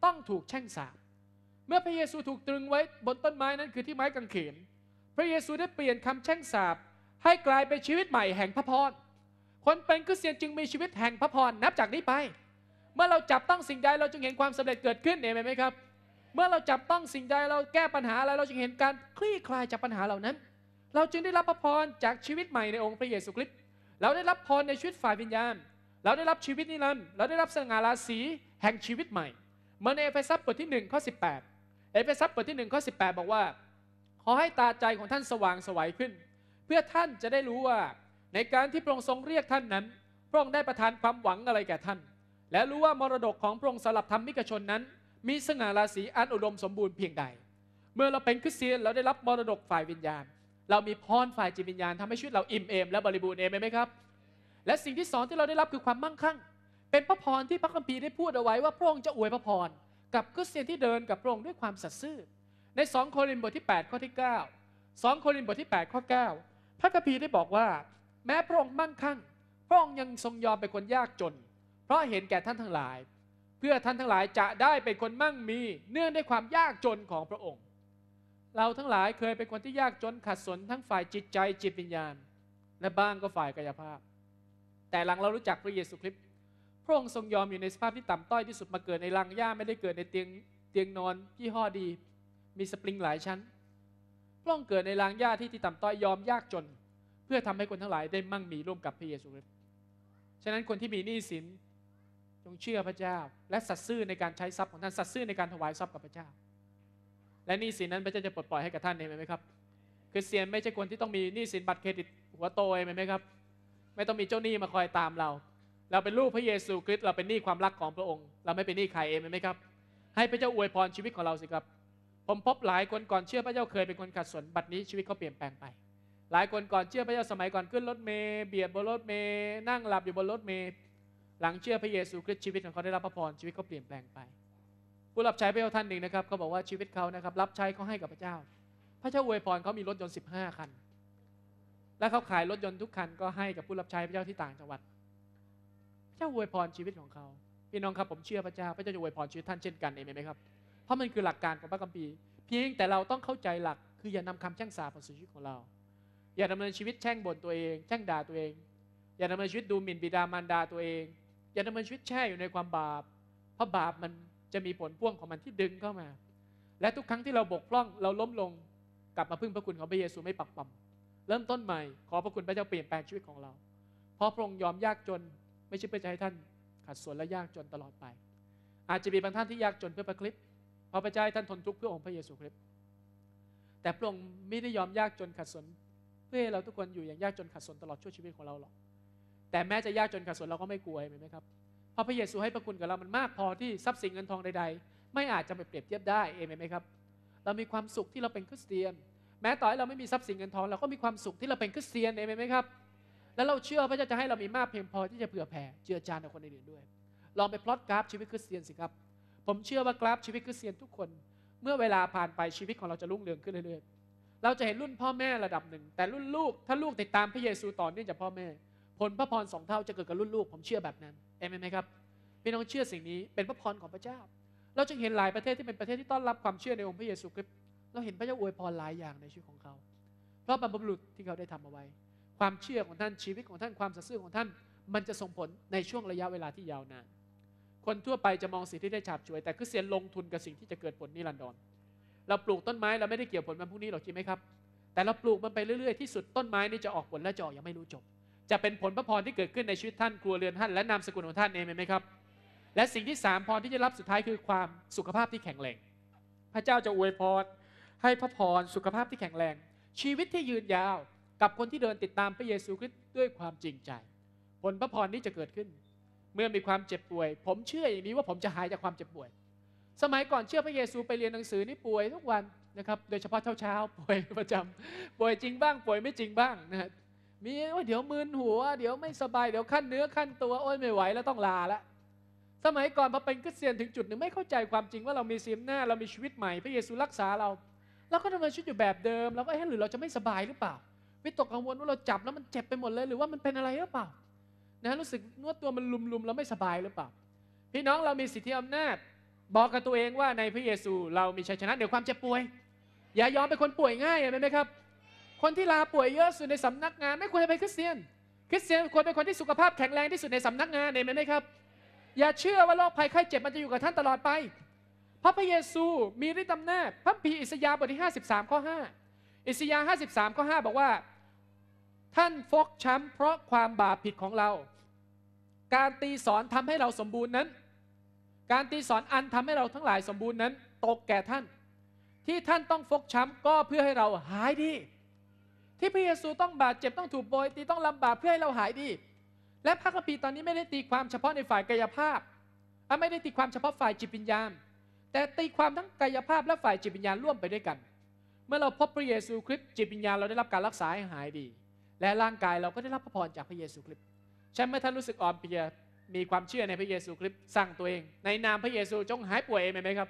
ต้องถูกแช่งสาปเมื่อพระเยซูถูกตรึงไว้บนต้นไม้นั้นคือที่ไม้กางเขนพระเยซูได้เปลี่ยนคำแช่งสาปให้กลายเป็นชีวิตใหม่แห่งพระพรคนเป็นคริสเตียนจึงมีชีวิตแห่งพระพรนับจากนี้ไป เมื่อเราจับต้องสิ่งใดเราจึงเห็นความสำเร็จเกิดขึ้นเห็นไหมครับ เมื่อเราจับต้องสิ่งใดเราแก้ปัญหาอะไรเราจึงเห็นการคลี่คลายจากปัญหาเหล่านั้น เราจึงได้รับพระพรจากชีวิตใหม่ในองค์พระเยซูคริสต์เราได้รับพรในชีวิตฝ่ายวิญญาณเราได้รับชีวิตนิรันดร์เราได้รับสง่าราศีแห่งชีวิตใหม่เมื่อในเอเฟซัสบทที่1ข้อ18เอเฟซัสบทที่1ข้อ18 บอกว่า ขอให้ตาใจของท่านสว่างสวัยขึ้น เพื่อท่านจะได้รู้ว่า ในการที่พระองค์ทรงเรียกท่านนั้นพระองค์ได้ประทานความหวังอะไรแก่ท่าน และรู้ว่ามรดกของพระองค์สำหรับธรรมิกชนนั้น มีสง่าราศีอันอุดมสมบูรณ์เพียงใด เมื่อเราเป็นคริสเตียนเราได้รับมรดกฝ่ายวิญญาณ เรามีพรฝ่ายจิตวิญญาณทำให้ชีวิตเราอิ่มเอมและบริบูรณ์เอมไหมครับและสิ่งที่สองที่เราได้รับคือความมั่งคั่ง เป็นพระพร ที่พระคัมภีร์ได้พูดเอาไว้ว่า พระองค์จะอวยพระพรกับคริสเตียนที่เดินกับพระองค์ด้วยความสัตย์ซื่อใน 2 โครินธ์บทที่ 8 ข้อที่ 9 2 โครินธ์บทที่ 8 ข้อ 9 พระคัมภีร์ได้บอกว่า แม้พระองค์มั่งคั่งพระองค์ยังทรงยอมเป็นคนยากจน เพราะเห็นแก่ท่านทั้งหลาย เพื่อท่านทั้งหลายจะได้เป็นคนมั่งมีเนื่องด้วยความยากจนของพระองค์ เราทั้งหลายเคยเป็นคนที่ยากจนขัดสนทั้งฝ่ายจิตใจจิตวิญญาณ และบ้างก็ฝ่ายกายภาพแต่หลังเรารู้จักพระเยซูคริสต์พระองค์ทรงยอมอยู่ในสภาพที่ต่ำต้อย ที่สุดมาเกิดในรังหญ้าไม่ได้เกิดในเตียงเตียงนอนที่ห่อดี มีสปริงหลายชั้น พระองค์เกิดในรังหญ้าที่ที่ต่ำต้อยยอมยากจน เพื่อทำให้คนทั้งหลายได้มั่งมีร่วมกับพระเยซูคริสต์ฉะนั้นคนที่มีหนี้สินจงเชื่อพระเจ้า และสัตย์ซื่อในการใช้ทรัพย์ของท่านสัตย์ซื่อในการถวายทรัพย์กับพระเจ้า และหนี้สินนั้นพระเจ้าจะปลดปล่อยให้กับท่านเองไหมครับคือเซียนไม่ใช่คนที่ต้องมีหนี้สินบัตรเครดิตหัวโตเองไหมครับไม่ต้องมีเจ้าหนี้มาคอยตามเรา เราเป็นลูกพระเยซูคริสต์ เราเป็นหนี้ความรักของพระองค์ เราไม่เป็นหนี้ใครเองไหมครับ ให้พระเจ้าอวยพรชีวิตของเราสิครับ ผมพบหลายคนก่อนเชื่อพระเจ้าเคยเป็นคนขัดสน บัดนี้ชีวิตเขาเปลี่ยนแปลงไป หลายคนก่อนเชื่อพระเจ้าสมัยก่อนขึ้นรถเมย์เบียดบนรถเมย์นั่งหลับอยู่บนรถเมย์หลังเชื่อพระเยซูคริสต์ชีวิตของเขาได้รับพระพรชีวิตเขาเปลี่ยนแปลงไป ผู้รับใช้พระเจ้าท่านหนึ่งนะครับเขาบอกว่าชีวิตเขานะครับรับใช้เขาให้กับพระเจ้า พระเจ้าอวยพรเขามีรถยนต์15คันแล้วเขาขายรถยนต์ทุกคันก็ให้กับผู้รับ ใช้พระเจ้าที่ต่างจังหวัดพระเจ้าอวยพรชีวิตของเขาพี่น้องครับผมเชื่อพระเจ้าพระเจ้าจะอวยพรชีวิตท่านเช่นกันเองไหมครับเพราะมันคือหลักการของพระคัมภีร์เพียงแต่เราต้องเข้าใจหลักคืออย่านำคำแช่งสาปมาสู่ชีวิตของเรา อย่าดำาเนินชีวิตแช่งบ่นตัวเองแช่งด่าตัวเอง อย่าดำเนินชีวิตดูหมิ่นบิดามารดาตัวเอง อย่าดำเนินชีวิตแช่อยู่ในความบาป เพราะบาปมันจะมีผลพ่วงของมันที่ดึงเข้ามา และทุกครั้งที่เราบกพร่องเราล้มลงกลับมาพึ่งพระคุณของพระเยซูไม่ปักปั๊มเริ่มต้นใหม่ขอพระคุณพระเจ้าเปลี่ยนแปลงชีวิตของเรา เพราะพระองค์ยอมยากจนไม่ใช่เพื่อจะให้ท่านขัดสนและยากจนตลอดไป อาจจะมีบางท่านที่ยากจนเพื่อพระคริสต์เพราะพระเจ้าให้ท่านทนทุกข์เพื่อองค์พระเยซูคริสต์ แต่พระองค์ไม่ได้ยอมยากจนขัดสน เพื่อให้เราทุกคนอยู่อย่างยากจนขัดสนตลอดชั่วชีวิตของเราหรอก แต่แม้จะยากจนขัดสนเราก็ไม่กลัวเห็นไหมครับ เพราะพระเยซูให้พระคุณกับเรามันมาก พอที่ทรัพย์สินเงินทองใดๆ ไม่อาจจะไปเปรียบเทียบได้เองไหมครับ เรามีความสุขที่เราเป็นคริสเตียนแม้ต่อให้เราไม่มีทรัพย์สินเงินทองเราก็มีความสุขที่เราเป็นคริสเตียนเองไหมครับแล้วเราเชื่อพระเจ้าจะให้เรามีมากเพียงพอที่จะเผื่อแผ่เจือจานต่อคนอื่นด้วยลองไปพลอตกราฟชีวิตคริสเตียนสิครับ ผมเชื่อว่ากราฟชีวิตคริสเตียนทุกคนเมื่อเวลาผ่านไปชีวิตของเราจะรุ่งเรืองขึ้นเรื่อยๆเราจะเห็นรุ่นพ่อแม่ระดับหนึ่ง แต่รุ่นลูกถ้าลูกติดตามพระเยซูต่อเนื่องจากพ่อแม่ ผลพระพรสองเท่าจะเกิดกับรุ่นลูกผมเชื่อแบบนั้นเอเมนไหมครับพี่น้องเชื่อสิ่งนี้เป็นพระพรของพระเจ้า เราจึงเห็นหลายประเทศที่เป็นประเทศที่ต้อนรับความเชื่อในองค์พระเยซูคริสต์เราเห็นพระเจ้าอวยพรหลายอย่างในชีวิตของเขา เพราะบรรพบุรุษที่เขาได้ทำเอาไว้ ความเชื่อของท่าน ชีวิตของท่าน ความสัตย์ซื่อของท่าน มันจะส่งผลในช่วงระยะเวลาที่ยาวนาน คนทั่วไปจะมองสิ่งที่ได้ฉาบฉวย แต่คริสเตียนลงทุนกับสิ่งที่จะเกิดผลนิรันดร เราปลูกต้นไม้เราไม่ได้เกี่ยวผลมันพรุ่งนี้หรอกจริงไหมครับ แต่เราปลูกมันไปเรื่อย ๆ ที่สุดต้นไม้นี่จะออกผลและจะออกยังไม่รู้จบ จะเป็นผลพระพรที่เกิดขึ้นในชีวิตท่าน ครัวเรือนท่าน และนามสกุลของท่านเองไหมครับ และสิ่งที่สามพรที่จะรับสุดท้ายคือความสุขภาพที่แข็งแรงพระเจ้าจะอวยพรให้พระพร สุขภาพที่แข็งแรง ชีวิตที่ยืนยาว กับคนที่เดินติดตามพระเยซูคริสต์ด้วยความจริงใจ ผลพระพรนี้จะเกิดขึ้น เมื่อมีความเจ็บป่วย ผมเชื่ออย่างนี้ว่าผมจะหายจากความเจ็บป่วย สมัยก่อนเชื่อพระเยซูไปเรียนหนังสือนี่ป่วยทุกวันนะครับโดยเฉพาะเช้าๆป่วยประจำ ป่วยจริงบ้างป่วยไม่จริงบ้างนะฮะมีว่าเดี๋ยวมึนหัว เดี๋ยวไม่สบายเดี๋ยวขั้นเนื้อขั้นตัวโอ้ยไม่ไหวแล้วต้องลาละสมัยก่อนพอเป็นคริสเตียนถึงจุดหนึ่งไม่เข้าใจความจริงว่าเรามีสีมหน้า เรามีชีวิตใหม่พระเยซูรักษาเราเราก็ดำเนินชีวิตอยู่แบบเดิมแล้วก็เห้หรือเราจะไม่สบายหรือเปล่าวิตกกังวลว่าเราจับแล้วมันเจ็บไปหมดเลยหรือว่ามันเป็นอะไรหรือเปล่านะรู้สึกนวดตัวมันลุมๆแล้วไม่สบายหรือเปล่า พี่น้องเรามีสิทธิอำนาจ บอกกับตัวเองว่าในพระเยซู เรามีชัยชนะเหนือความเจ็บป่วย อย่ายอมเป็นคนป่วยง่ายเห็นไหมครับคนที่ลาป่วยเยอะสุดในสำนักงาน ไม่ควรจะเป็นคริสเตียน คริสเตียนควรเป็นคนที่สุขภาพแข็งแรงที่สุดในสำนักงานเห็นไหมครับอย่าเชื่อว่าโรคภัยไข้เจ็บมันจะอยู่กับท่านตลอดไปราะพระเยซูมีฤทธิ์อำนาจพระพีอิสยาบทที่ 53ข้อ5อิสยา53ข้อ5บอกว่า ท่านฟกช้ำเพราะความบาปผิดของเรา การตีสอนทำให้เราสมบูรณ์นั้น การตีสอนอันทำให้เราทั้งหลายสมบูรณ์นั้นตกแก่ท่าน ที่ท่านต้องฟกช้ำก็เพื่อให้เราหายดี ที่พระเยซูต้องบาดเจ็บต้องถูกโบยตีต้องลำบากเพื่อให้เราหายดี และพระคัมภีร์ตอนนี้ไม่ได้ตีความเฉพาะในฝ่ายกายภาพไม่ได้ตีความเฉพาะฝ่ายจิตวิญญาณแต่ตีความทั้งกายภาพและฝ่ายจิตวิญญาณร่วมไปด้วยกัน เมื่อเราพบพระเยซูคริสต์จิตวิญญาณเราได้รับการรักษาให้หายดี และร่างกายเราก็ได้รับพระพรจากพระเยซูคริสต์ใช่ไหมท่านรู้สึกอ่อนเพลียมีความเชื่อในพระเยซูคริสต์สั่งตัวเอง ในนามพระเยซูจงหายป่วยเองไหมครับ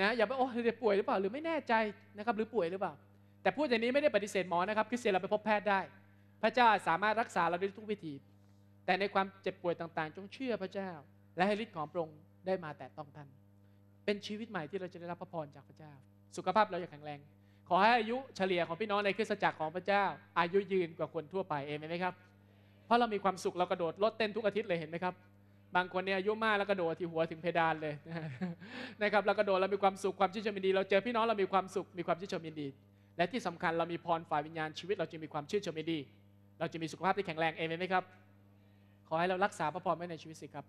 นะอย่าไปโอ้จะป่วยหรือเปล่าหรือไม่แน่ใจนะครับหรือป่วยหรือเปล่า แต่พูดอย่างนี้ไม่ได้ปฏิเสธหมอนะครับคริสเตียนเราไปพบแพทย์ได้ พระเจ้าสามารถรักษาเราได้ทุกวิธีแต่ในความเจ็บป่วยต่างๆ จงเชื่อพระเจ้า และให้ฤทธิ์ของพระองค์ได้มาแต่ต้องท่านเป็นชีวิตใหม่ที่เราจะได้รับพระพรจากพระเจ้า สุขภาพเราจะแข็งแรง ขอให้อายุเฉลี่ยของพี่น้องในคริสตจักรของพระเจ้า อายุยืนกว่าคนทั่วไปเองไหมครับ เพราะเรามีความสุขเรากระโดดรถเต้นทุกอาทิตย์เลยเห็นไหมครับ บางคนเนี่ยอายุมากแล้วกระโดดที่หัวถึงเพดานเลยนะครับเรากระโดดเรามีความสุขความชื่นชมยินดีเราเจอพี่น้องเรามีความสุขมีความชื่นชมยินดี และที่สำคัญเรามีพรฝ่ายวิญญาณชีวิตเราจะมีความชื่นชมยินดี เราจะมีสุขภาพที่แข็งแรงเองไหมครับ ขอให้เรารักษาพระพรไว้ในชีวิตสิครับ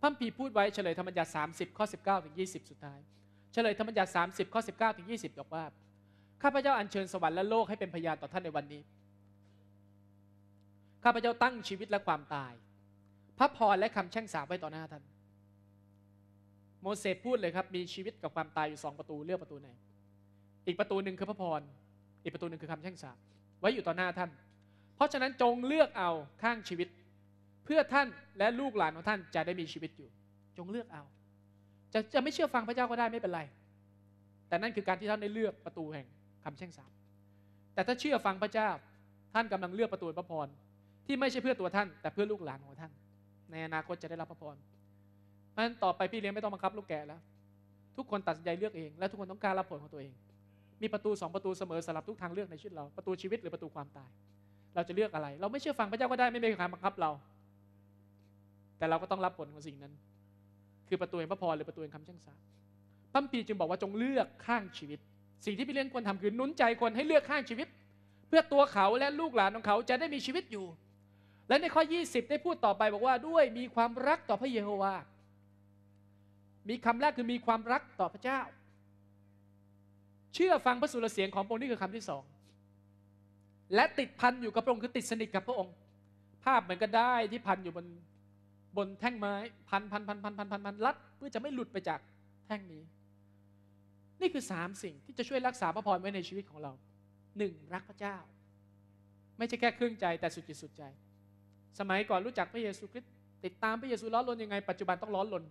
พระพีพูดไว้เฉลยธรรมบัญญัติ30ข้อ19ถึง20 สุดท้าย เฉลยธรรมบัญญัติ 30ข้อ19ถึง20บอกว่าข้าพเจ้าอัญเชิญสวรรค์และโลกให้เป็นพยานต่อท่านในวันนี้ ข้าพเจ้าตั้งชีวิตและความตาย พระพรและคำแช่งสาบไว้ต่อหน้าท่าน โมเสสพูดเลยครับมีชีวิตกับความตายอยู่สองประตูเลือกประตูไหนอีกประตูหนึ่งคือพระพรอีกประตูหนึ่งคือคำแช่งสาบไว้อยู่ต่อหน้าท่าน เพราะฉะนั้นจงเลือกเอาข้างชีวิตพื่อท่านและลูกหลานของท่านจะได้มีชีวิตอยู่ จงเลือกเอา จะจะไม่เชื่อฟังพระเจ้าก็ได้ไม่เป็นไร แต่นั่นคือการที่ท่านได้เลือกประตูแห่งคำแช่งสาปแต่ถ้าเชื่อฟังพระเจ้าท่านกำลังเลือกประตูพระพร ที่ไม่ใช่เพื่อตัวท่าน แต่เพื่อลูกหลานของท่าน ในอนาคตจะได้รับพระพรเพราะฉะนั้นต่อไปพี่เลี้ยงไม่ต้องบังคับลูกแกะแล้ว ทุกคนตัดสินใจเลือกเอง และทุกคนต้องการรับผลของตัวเอง มีประตูสองประตูเสมอสำหรับทุกทางเลือกในชีวิตเราประตูชีวิตหรือประตูความตาย เราจะเลือกอะไร เราไม่เชื่อฟังพระเจ้าก็ได้ไม่มีใครบังคับเราแต่เราก็ต้องรับผลของสิ่งนั้น คือประตูแห่งพระพรหรือประตูแห่งคำแช่งสาปพัมพีจึงบอกว่าจงเลือกข้างชีวิต สิ่งที่พี่เลี้ยงควรทำคือนุนใจคนให้เลือกข้างชีวิต เพื่อตัวเขาและลูกหลานของเขาจะได้มีชีวิตอยู่ และในข้อ20ได้พูดต่อไปบอกว่าด้วยมีความรักต่อพระเยโฮวามีคำแรกคือมีความรักต่อพระเจ้า เชื่อฟังพระสุรเสียงของพระองค์นี่คือคำที่สอง และติดพันอยู่กับพระองค์คือติดสนิทกับพระองค์ ภาพเหมือนกันได้ที่พันอยู่บนบนแท่งไม้ พันพันพันพันพันพันพันรัด เพื่อจะไม่หลุดไปจากแท่งนี้ นี่คือสามสิ่งที่จะช่วยรักษาพระพรไว้ในชีวิตของเรา หนึ่ง รักพระเจ้า ไม่ใช่แค่ครึ่งใจแต่สุดจิตสุดใจ สมัยก่อนรู้จักพระเยซูคริสต์ติดตามพระเยซูล้อนลนยังไงปัจจุบันต้องล้อนลน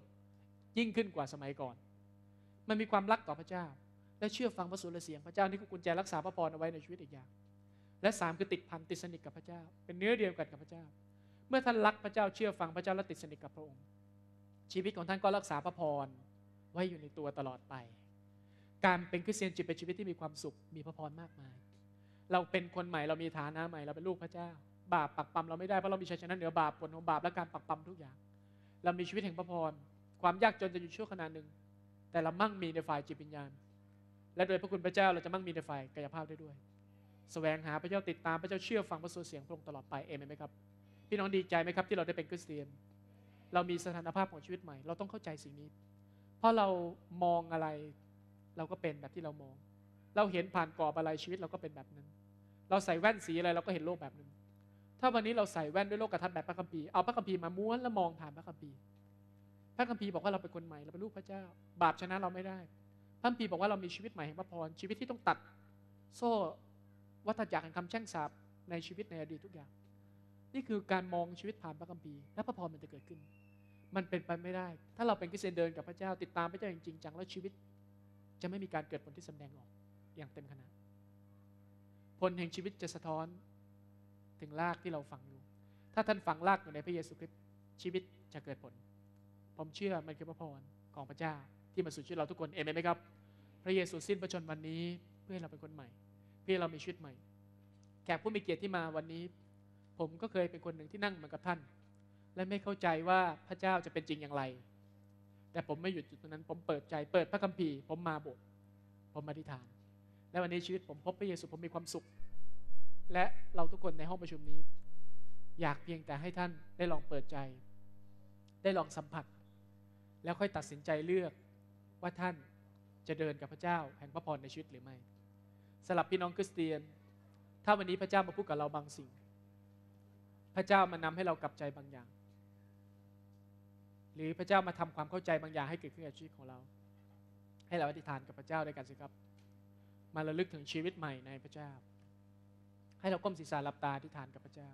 ยิ่งขึ้นกว่าสมัยก่อนมันมีความรักต่อพระเจ้า และเชื่อฟังพระสุรเสียงพระเจ้านี่คือกุญแจรักษาพระพรเอาไว้ในชีวิตอีกอย่าง และสามคือติดพันติดสนิทกับพระเจ้า เป็นเนื้อเดียวกันกับพระเจ้าเมื่อท่านรักพระเจ้าเชื่อฟังพระเจ้าและติดสนิทกับพระองค์ชีวิตของท่านก็รักษาพระพรไว้อยู่ในตัวตลอดไป การเป็นคริสเตียนจิตเป็นชีวิตที่มีความสุขมีพระพรมากมาย เราเป็นคนใหม่เรามีฐานะใหม่ เราเป็นลูกพระเจ้าบาปปักปั๊มเราไม่ได้เพราะเรามีชัยชนะเหนือบาปผลของบาปและการปักปั๊มทุกอย่าง เรามีชีวิตแห่งพระพรความยากจนจะอยู่ชั่วขณะหนึ่งแต่เรามั่งมีในฝ่ายจิตวิญญาณ และโดยพระคุณพระเจ้าเราจะมั่งมีในฝ่ายกายภาพได้ด้วยสแสวงหาพระเจ้าติดตามพระเจ้าเชื่อฟังพระสูเสียงพระองค์ตลอดไปเอเมนไหมครับพี่น้องดีใจไหมครับที่เราได้เป็นคริสเตียน เรามีสถานภาพของชีวิตใหม่ เราต้องเข้าใจสิ่งนี้ เพราะเรามองอะไรเราก็เป็นแบบที่เรามอง เราเห็นผ่านกรอบอะไรชีวิตเราก็เป็นแบบนั้น เราใส่แว่นสีอะไรเราก็เห็นโลกแบบนึงถ้าวันนี้เราใส่แว่นด้วยโลกกระทัดแบบพระคัมภีร์ เอาพระคัมภีร์มาม้วนแล้วมองผ่านพระคัมภีร์ พระคัมภีร์บอกว่าเราเป็นคนใหม่ เราเป็นลูกพระเจ้า บาปชนะเราไม่ได้ พระคัมภีร์บอกว่าเรามีชีวิตใหม่แห่งพระพร ชีวิตที่ต้องตัด โซ่วัฏจักรแห่งคำแช่งสาปในชีวิตในอดีตทุกอย่างนี่คือการมองชีวิตผ่านพระคัมภีร์และพระพรมันจะเกิดขึ้น มันเป็นไปไม่ได้ ถ้าเราเป็นคริสเตียนเดินกับพระเจ้าติดตามพระเจ้าอย่างจริงจังแล้วชีวิต จะไม่มีการเกิดผลที่สำแดงออกอย่างเต็มขนาดผลแห่งชีวิตจะสะท้อนถึงรากที่เราฝังอยู่ถ้าท่านฝังรากอยู่ในพระเยซูคริสต์ชีวิตจะเกิดผลผมเชื่อมันคือพระพรของพระเจ้า ที่มาสู่ชีวิตเราทุกคนเอเมนไหมครับ พระเยซูสิ้นพระชนวันนี้เพื่อให้เราเป็นคนใหม่ เพื่อเรามีชีวิตใหม่แขกผู้มีเกียรติที่มาวันนี้ผมก็เคยเป็นคนหนึ่งที่นั่งเหมือนกับท่าน และไม่เข้าใจว่าพระเจ้าจะเป็นจริงอย่างไร แต่ผมไม่หยุดจุดตรงนั้น ผมเปิดใจ เปิดพระคัมภีร์ ผมมาบสถผมมาอธิษฐาน และวันนี้ชีวิตผมพบพระเยซู ผมมีความสุข และเราทุกคนในห้องประชุมนี้ อยากเพียงแต่ให้ท่านได้ลองเปิดใจ ได้ลองสัมผัส แล้วค่อยตัดสินใจเลือกว่าท่านจะเดินกับพระเจ้า แห่งพระพรในชีวิตหรือไม่สำหรับพี่น้องคริสเตียน ถ้าวันนี้พระเจ้ามาพูดกับเราบางสิ่งพระเจ้ามานำให้เรากลับใจบางอย่าง หรือพระเจ้ามาทำความเข้าใจบางอย่างให้เกิดขึ้นกับชีวิตของเรา ให้เราอธิษฐานกับพระเจ้าด้วยกันสิครับ มาระลึกถึงชีวิตใหม่ในพระเจ้า ให้เราก้มศีรษะหลับตาอธิษฐานกับพระเจ้า